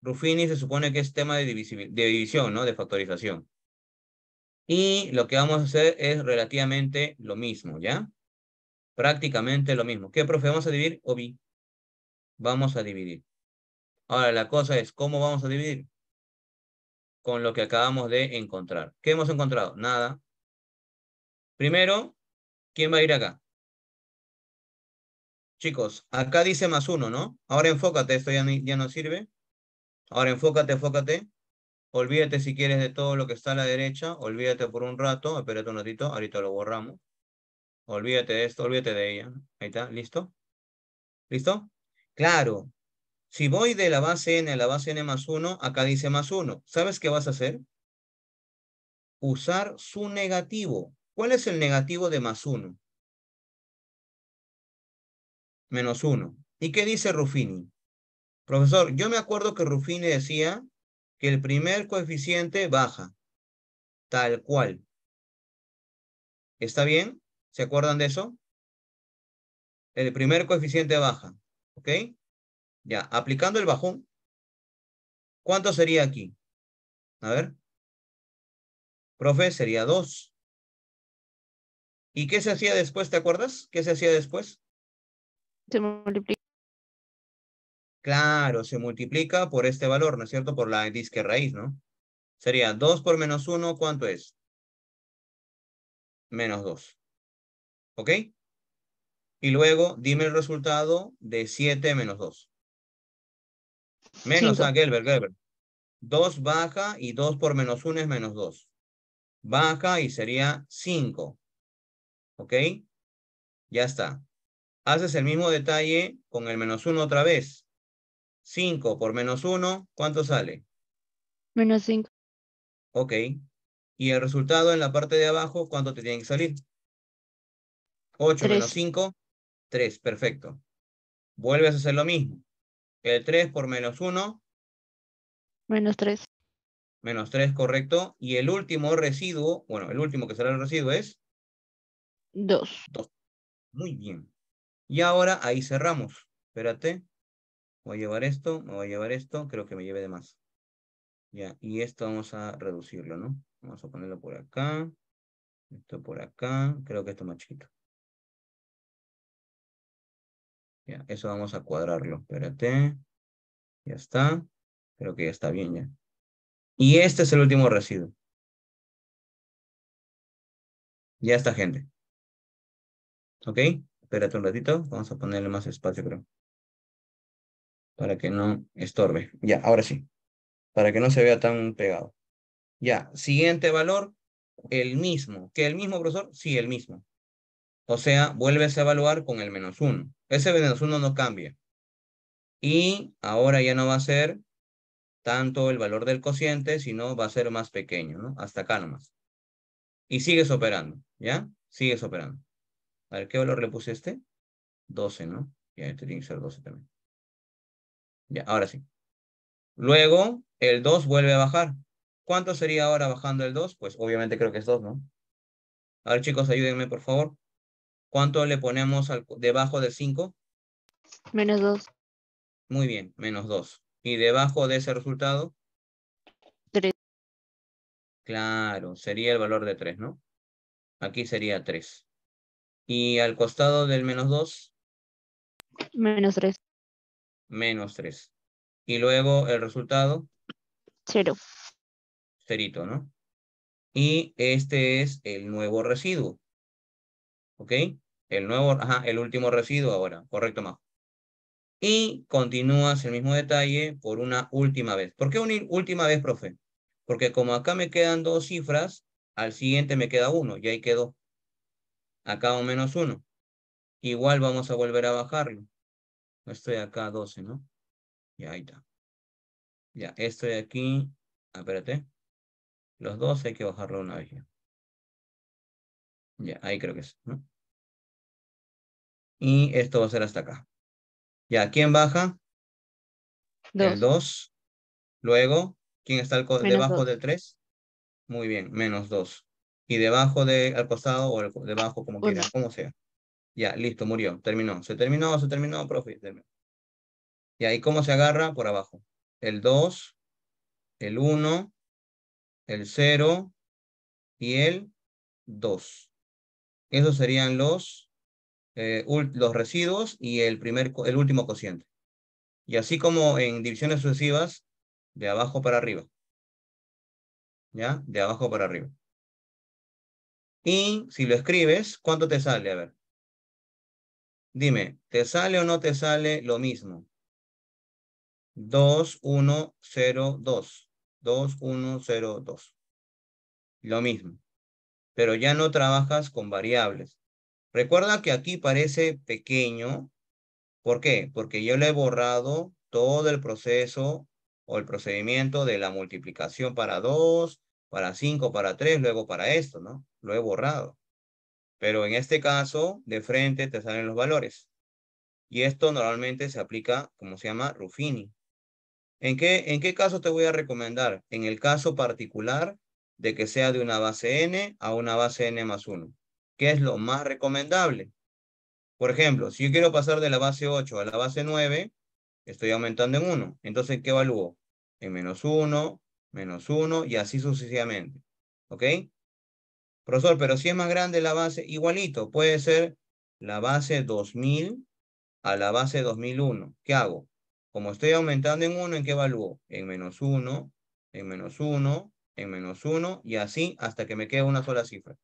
Ruffini se supone que es tema de, de división, ¿no? De factorización. Y lo que vamos a hacer es relativamente lo mismo, ¿ya? Prácticamente lo mismo. ¿Qué, profe? ¿Vamos a dividir o vi? Vamos a dividir. Ahora, la cosa es, ¿cómo vamos a dividir? Con lo que acabamos de encontrar. ¿Qué hemos encontrado? Nada. Primero, ¿quién va a ir acá? Chicos, acá dice más uno, ¿no? Ahora enfócate, esto ya, ya no sirve. Ahora enfócate, enfócate. Olvídate si quieres de todo lo que está a la derecha. Olvídate por un rato. Espérate un ratito, ahorita lo borramos. Olvídate de esto, olvídate de ella. Ahí está, ¿listo? ¿Listo? Claro. Si voy de la base n a la base n más 1, acá dice más 1. ¿Sabes qué vas a hacer? Usar su negativo. ¿Cuál es el negativo de más 1? Menos 1. ¿Y qué dice Ruffini? Profesor, yo me acuerdo que Ruffini decía que el primer coeficiente baja. Tal cual. ¿Está bien? ¿Se acuerdan de eso? El primer coeficiente baja, ¿ok? Ya, aplicando el bajón, ¿cuánto sería aquí? A ver. Profe, sería 2. ¿Y qué se hacía después, te acuerdas? ¿Qué se hacía después? Se multiplica. Claro, se multiplica por este valor, ¿no es cierto? Por la disque raíz, ¿no? Sería 2 por menos 1, ¿cuánto es? Menos 2. ¿Ok? Y luego dime el resultado de 7 menos 2. Menos a Gelber, Gelber. 2 baja y 2 por menos 1 es menos 2. Baja y sería 5. ¿Ok? Ya está. Haces el mismo detalle con el menos 1 otra vez. 5 por menos 1, ¿cuánto sale? Menos 5. Ok. Y el resultado en la parte de abajo, ¿cuánto te tiene que salir? 8 menos 5, 3, perfecto. Vuelves a hacer lo mismo. El 3 por menos 1. Menos 3. Menos 3, correcto. Y el último residuo, bueno, el último que será el residuo es... 2. 2. Muy bien. Y ahora ahí cerramos. Espérate. Voy a llevar esto, me voy a llevar esto. Creo que me lleve de más. Ya, y esto vamos a reducirlo, ¿no? Vamos a ponerlo por acá. Esto por acá. Creo que esto es más chiquito. eso vamos a cuadrarlo. Espérate. Ya está. Creo que ya está bien ya. Y este es el último residuo. Ya está, gente. ¿Ok? Espérate un ratito. Vamos a ponerle más espacio, creo. Para que no estorbe. Ya, ahora sí. Para que no se vea tan pegado. Ya, siguiente valor, el mismo. ¿Que el mismo, profesor? Sí, el mismo. O sea, vuelves a evaluar con el menos uno. Ese uno no cambia. Y ahora ya no va a ser tanto el valor del cociente, sino va a ser más pequeño, ¿no? Hasta acá nomás. Y sigues operando, ¿ya? Sigues operando. A ver, ¿qué valor le puse este? 12, ¿no? Ya, este tiene que ser 12 también. Ya, ahora sí. Luego, el 2 vuelve a bajar. ¿Cuánto sería ahora bajando el 2? Pues obviamente creo que es 2, ¿no? A ver, chicos, ayúdenme, por favor. ¿Cuánto le ponemos debajo de 5? Menos 2. Muy bien, menos 2. ¿Y debajo de ese resultado? 3. Claro, sería el valor de 3, ¿no? Aquí sería 3. ¿Y al costado del menos 2? Menos 3. Menos 3. ¿Y luego el resultado? 0. Cerito, ¿no? Y este es el nuevo residuo. ¿Ok? El nuevo, ajá, el último residuo ahora, correcto, Majo. Y continúas el mismo detalle por una última vez. ¿Por qué una última vez, profe? Porque como acá me quedan dos cifras, al siguiente me queda uno y ahí quedó. Acá o menos uno. Igual vamos a volver a bajarlo. Estoy acá 12, ¿no? Ya, ahí está. Ya, esto de aquí, ah, espérate. Los dos hay que bajarlo una vez. Ya, ahí creo que es, ¿no? Y esto va a ser hasta acá. Ya, ¿quién baja? El 2. Luego, ¿quién está debajo del 3? Muy bien, menos 2. Y debajo del costado o debajo, como quieran, como sea. Ya, listo, murió, terminó. ¿Se terminó? ¿Se terminó, profe? Y ahí, cómo se agarra? Por abajo. El 2, el 1, el 0 y el 2. Esos serían los eh, los residuos y el, el último cociente. Y así como en divisiones sucesivas, de abajo para arriba. ¿Ya? De abajo para arriba. Y si lo escribes, ¿cuánto te sale? A ver. Dime, ¿te sale o no te sale lo mismo? 2, 1, 0, 2. 2, 1, 0, 2. Lo mismo. Pero ya no trabajas con variables. Recuerda que aquí parece pequeño. ¿Por qué? Porque yo le he borrado todo el proceso o el procedimiento de la multiplicación para 2, para 5, para 3, luego para esto, ¿no? Lo he borrado. Pero en este caso, de frente te salen los valores. Y esto normalmente se aplica, como se llama, Ruffini. ¿En qué, ¿En qué caso te voy a recomendar? En el caso particular de que sea de una base n a una base n más 1. ¿Qué es lo más recomendable? Por ejemplo, si yo quiero pasar de la base 8 a la base 9, estoy aumentando en 1. Entonces, ¿qué evalúo? En menos 1, menos 1 y así sucesivamente. ¿Ok? Profesor, pero si es más grande la base, igualito, puede ser la base 2000 a la base 2001. ¿Qué hago? Como estoy aumentando en 1, ¿en qué evalúo? En menos 1, en menos 1, en menos 1 y así hasta que me quede una sola cifra.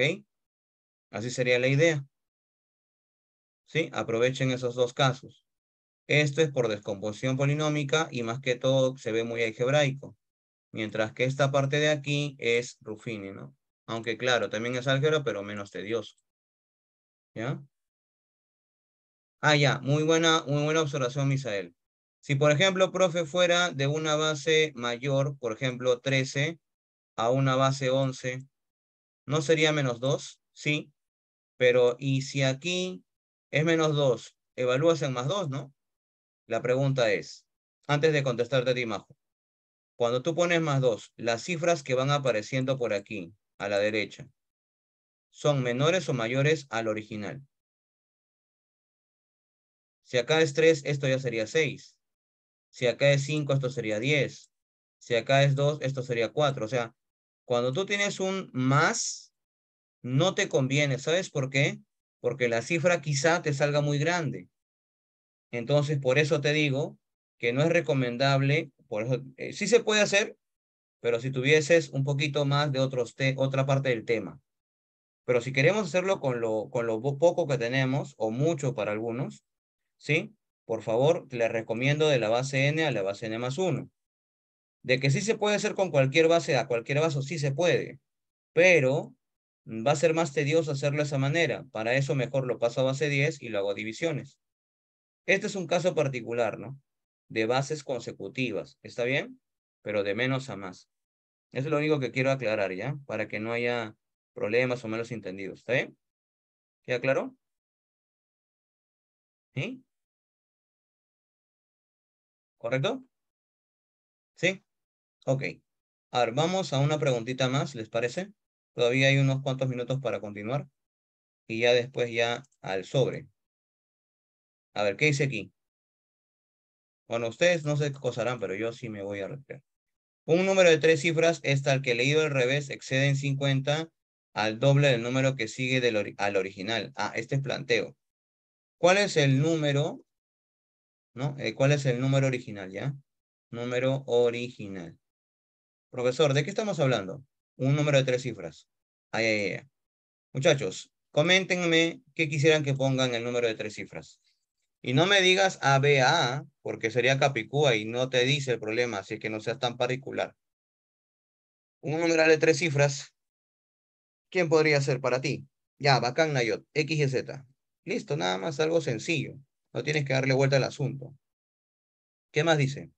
¿Ok? Así sería la idea. ¿Sí? Aprovechen esos dos casos. Esto es por descomposición polinómica y más que todo se ve muy algebraico. Mientras que esta parte de aquí es Rufini, ¿no? Aunque claro, también es álgebra, pero menos tedioso. ¿Ya? Ah, ya. Muy buena, muy buena observación, Misael. Si, por ejemplo, profe, fuera de una base mayor, por ejemplo, 13, a una base 11, no sería menos 2, sí, pero y si aquí es menos 2, evalúas en más 2, ¿no? La pregunta es, antes de contestarte a ti, Majo, cuando tú pones más 2, las cifras que van apareciendo por aquí, a la derecha, ¿son menores o mayores al original? Si acá es 3, esto ya sería 6. Si acá es 5, esto sería 10. Si acá es 2, esto sería 4. O sea, cuando tú tienes un más, no te conviene. ¿Sabes por qué? Porque la cifra quizá te salga muy grande. Entonces, por eso te digo que no es recomendable. Por eh, sí se puede hacer, pero si tuvieses un poquito más de otros te otra parte del tema. Pero si queremos hacerlo con lo, con lo poco que tenemos, o mucho para algunos, ¿sí? Por favor, le recomiendo de la base n a la base n más 1 de que sí se puede hacer con cualquier base, a cualquier vaso sí se puede, pero va a ser más tedioso hacerlo de esa manera. Para eso mejor lo paso a base 10 y lo hago a divisiones. Este es un caso particular, ¿no? De bases consecutivas, ¿está bien? Pero de menos a más. Eso es lo único que quiero aclarar, ¿ya? Para que no haya problemas o malos entendidos, ¿está bien? ¿Queda claro? ¿Sí? ¿Correcto? ¿Sí? Ok. A ver, vamos a una preguntita más, ¿les parece? Todavía hay unos cuantos minutos para continuar. Y ya después ya al sobre. A ver, ¿qué dice aquí? Bueno, ustedes no sé se cosarán, pero yo sí me voy a retirar. Un número de tres cifras es tal que leído al revés excede en 50 al doble del número que sigue al original. Ah, este es planteo. ¿Cuál es el número? ¿No? Eh, ¿Cuál es el número original ya? Número original. Profesor, ¿de qué estamos hablando? Un número de tres cifras. Muchachos, coméntenme qué quisieran que pongan el número de tres cifras. Y no me digas A, porque sería Capicúa y no te dice el problema, así que no seas tan particular. Un numeral de tres cifras, ¿quién podría ser para ti? Ya, bacán, Nayot, X y Z. Listo, nada más algo sencillo. No tienes que darle vuelta al asunto. ¿Qué más dice?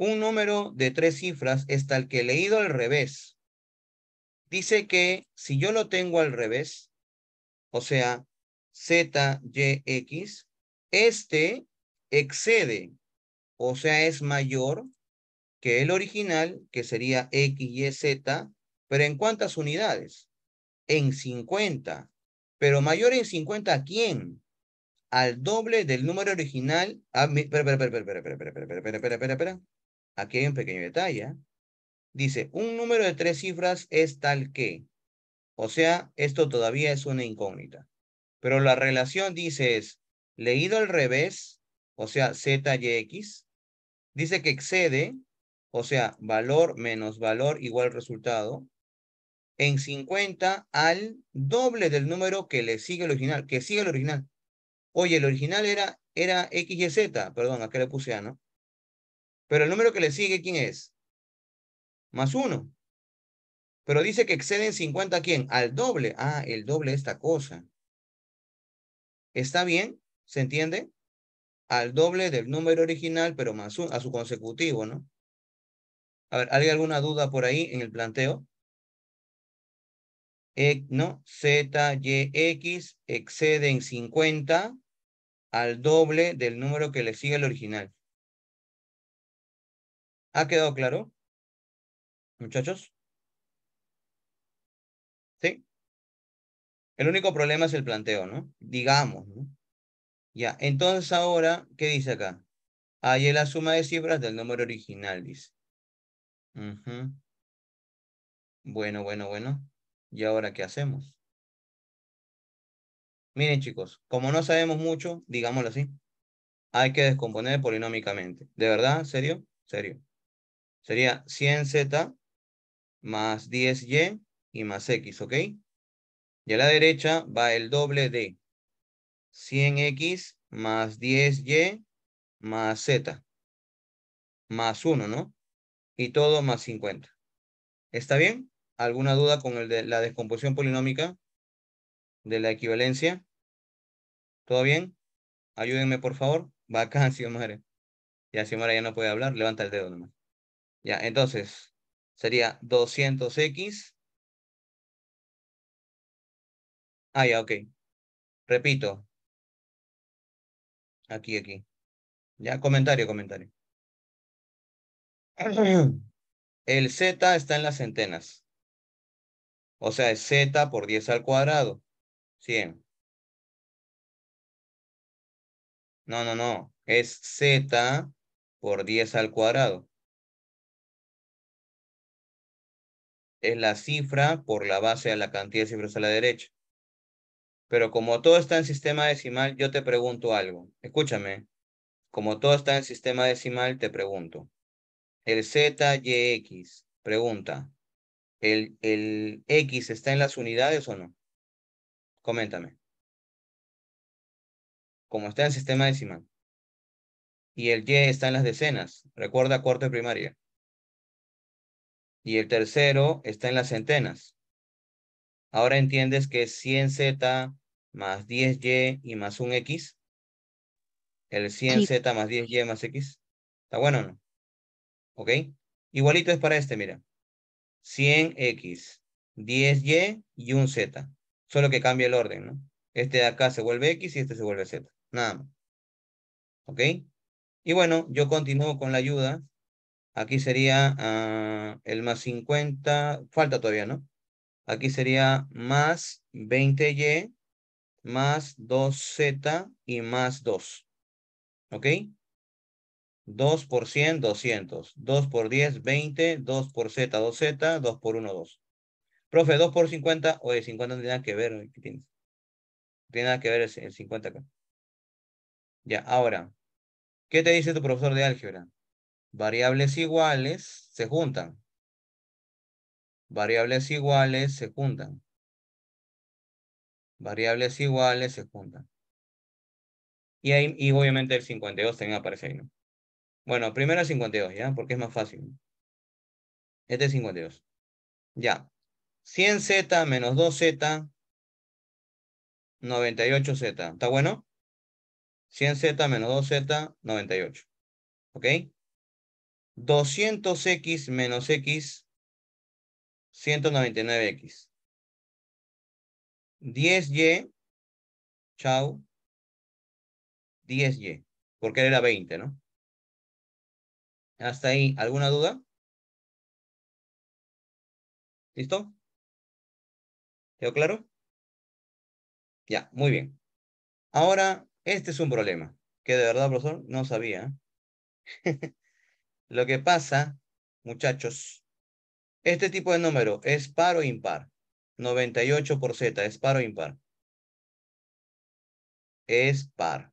un número de tres cifras es tal que leído al revés. Dice que si yo lo tengo al revés, o sea, Z, Y, X, este excede, o sea, es mayor que el original, que sería X, Y, Z, pero ¿en cuántas unidades? En 50. Pero mayor en 50 ¿a quién? Al doble del número original. Espera, espera, espera, espera, espera, espera, espera, espera, espera, espera. Aquí hay un pequeño detalle. ¿eh? Dice, un número de tres cifras es tal que. O sea, esto todavía es una incógnita. Pero la relación dice es, leído al revés, o sea, x, dice que excede, o sea, valor menos valor igual resultado, en 50 al doble del número que le sigue el original, que sigue el original. Oye, el original era, era X y Z, perdón, acá le puse A, ¿no? Pero el número que le sigue, ¿quién es? Más uno. Pero dice que exceden 50 quién? Al doble. Ah, el doble de esta cosa. ¿Está bien? ¿Se entiende? Al doble del número original, pero más uno, a su consecutivo, ¿no? A ver, ¿hay alguna duda por ahí en el planteo? no, Z, Y, X exceden 50 al doble del número que le sigue al original. ¿Ha quedado claro? Muchachos. ¿Sí? El único problema es el planteo, ¿no? Digamos, ¿no? Ya, entonces ahora, ¿qué dice acá? Hay la suma de cifras del número original, dice. Bueno, bueno, bueno. ¿Y ahora qué hacemos? Miren, chicos, como no sabemos mucho, digámoslo así, hay que descomponer polinómicamente. ¿De verdad? ¿Serio? Serio. Sería 100z más 10y y más x, ¿ok? Y a la derecha va el doble de 100x más 10y más z. Más 1, ¿no? Y todo más 50. ¿Está bien? ¿Alguna duda con el de la descomposición polinómica de la equivalencia? ¿Todo bien? Ayúdenme, por favor. Vacancio, madre. Ya, si madre ya no puede hablar, levanta el dedo nomás. Ya, entonces sería 200x. Ah, ya, ok. Repito. Aquí, aquí. Ya, comentario, comentario. El z está en las centenas. O sea, es z por 10 al cuadrado. 100. No, no, no. Es z por 10 al cuadrado. es la cifra por la base a la cantidad de cifras a la derecha. Pero como todo está en sistema decimal, yo te pregunto algo. Escúchame. Como todo está en sistema decimal, te pregunto. El ZYX, pregunta. ¿El, el X está en las unidades o no? Coméntame. Como está en sistema decimal. Y el Y está en las decenas. Recuerda cuarto de primaria y el tercero está en las centenas. Ahora entiendes que es 100Z más 10Y y más un X. El 100Z más 10Y más X. ¿Está bueno o no? ¿Ok? Igualito es para este, mira. 100X, 10Y y un Z. Solo que cambia el orden, ¿no? Este de acá se vuelve X y este se vuelve Z. Nada más. ¿Ok? Y bueno, yo continúo con la ayuda Aquí sería ah, el más 50, falta todavía, ¿no? Aquí sería más 20y, más 2z y más 2. ¿Ok? 2 por 100, 200. 2 por 10, 20. 2 por z, 2z. 2 por 1, 2. Profe, 2 por 50. Oye, 50 no tiene nada que ver. No tiene nada que ver el 50 acá. Ya, ahora. ¿Qué te dice tu profesor de álgebra? Variables iguales se juntan. Variables iguales se juntan. Variables iguales se juntan. Y, ahí, obviamente el 52 también aparece ahí, ¿no? Bueno, primero el 52, ¿ya? Porque es más fácil. Este es 52. Ya. 100Z menos 2Z, 98Z. ¿Está bueno? 100Z menos 2Z, 98. ¿Ok? 200x menos x, 199x. 10y, chau, 10y, porque era 20, ¿no? Hasta ahí, ¿alguna duda? ¿Listo? ¿Quedó claro? Ya, muy bien. Ahora, este es un problema, que de verdad, profesor, no sabía. ¿eh? Lo que pasa, muchachos, este tipo de número es par o impar. 98 por Z, ¿es par o impar? Es par,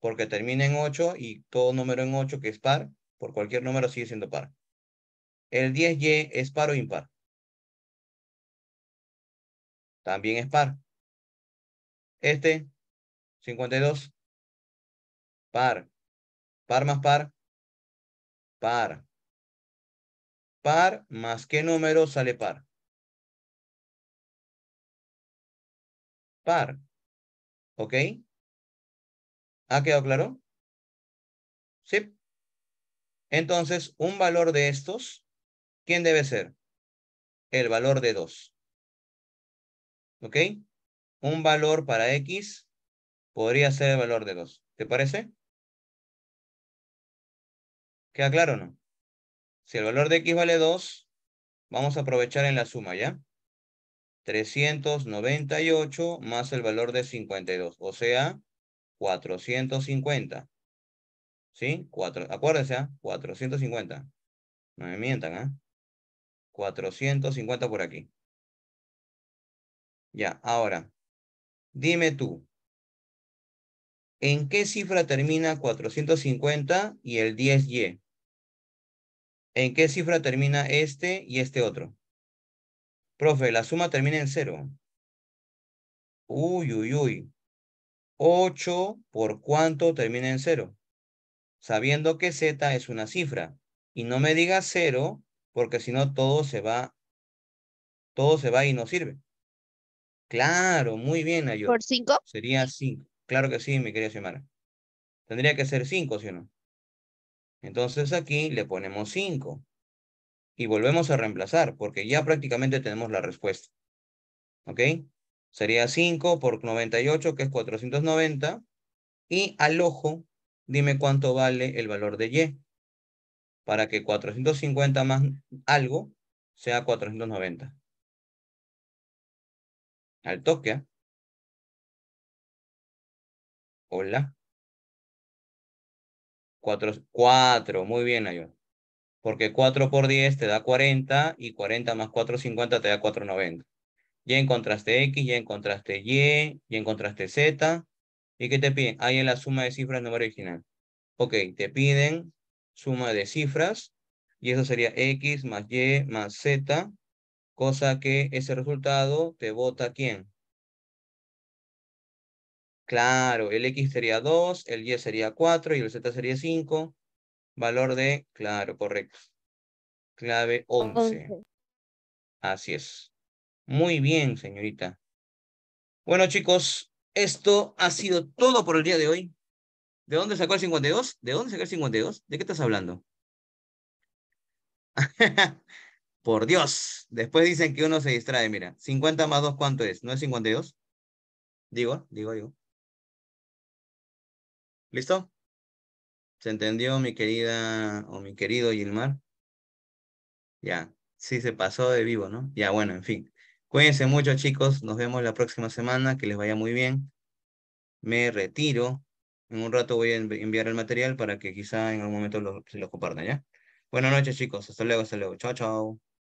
porque termina en 8 y todo número en 8 que es par, por cualquier número sigue siendo par. El 10Y es par o impar. También es par. Este, 52, par. Par más par, par. Par más qué número sale par. Par. ¿Ok? ¿Ha quedado claro? Sí. Entonces, un valor de estos, ¿quién debe ser? El valor de 2. ¿Ok? Un valor para X podría ser el valor de 2. ¿Te parece? ¿Queda claro o no? Si el valor de x vale 2, vamos a aprovechar en la suma, ¿ya? 398 más el valor de 52, o sea, 450. ¿Sí? cuatro acuérdense, 450. ¿ah? No me mientan, ¿ah? ¿eh? 450 por aquí. Ya, ahora, dime tú, ¿en qué cifra termina 450 y el 10y? ¿En qué cifra termina este y este otro? Profe, la suma termina en cero. Uy, uy, uy. 8 por cuánto termina en cero. Sabiendo que z es una cifra. Y no me diga cero, porque si no todo se va, todo se va y no sirve. Claro, muy bien, Ayuda. ¿Por 5? Sería cinco. Claro que sí, mi querida semana. Tendría que ser cinco, ¿sí o no? Entonces aquí le ponemos 5 y volvemos a reemplazar porque ya prácticamente tenemos la respuesta. ¿Ok? Sería 5 por 98, que es 490. Y al ojo, dime cuánto vale el valor de Y. Para que 450 más algo sea 490. Al toque. ¿ah? Hola. 4, muy bien, Ayo. Porque 4 por 10 te da 40 y 40 más 4, 50 te da 490. Ya encontraste X, ya encontraste Y, ya encontraste Z. ¿Y qué te piden? Ahí en la suma de cifras número original. Ok, te piden suma de cifras y eso sería X más Y más Z, cosa que ese resultado te vota ¿quién? Claro, el X sería 2, el Y sería 4 y el Z sería 5. Valor de, claro, correcto. Clave 11. Así es. Muy bien, señorita. Bueno, chicos, esto ha sido todo por el día de hoy. ¿De dónde sacó el 52? ¿De dónde sacó el 52? ¿De qué estás hablando? por Dios. Después dicen que uno se distrae, mira. 50 más 2, ¿cuánto es? ¿No es 52? Digo, digo, yo. ¿Listo? ¿Se entendió, mi querida o mi querido Gilmar? Ya, sí se pasó de vivo, ¿no? Ya, bueno, en fin. Cuídense mucho, chicos. Nos vemos la próxima semana. Que les vaya muy bien. Me retiro. En un rato voy a enviar el material para que quizá en algún momento lo, se lo compartan, ¿ya? Buenas noches, chicos. Hasta luego, hasta luego. Chao, chao.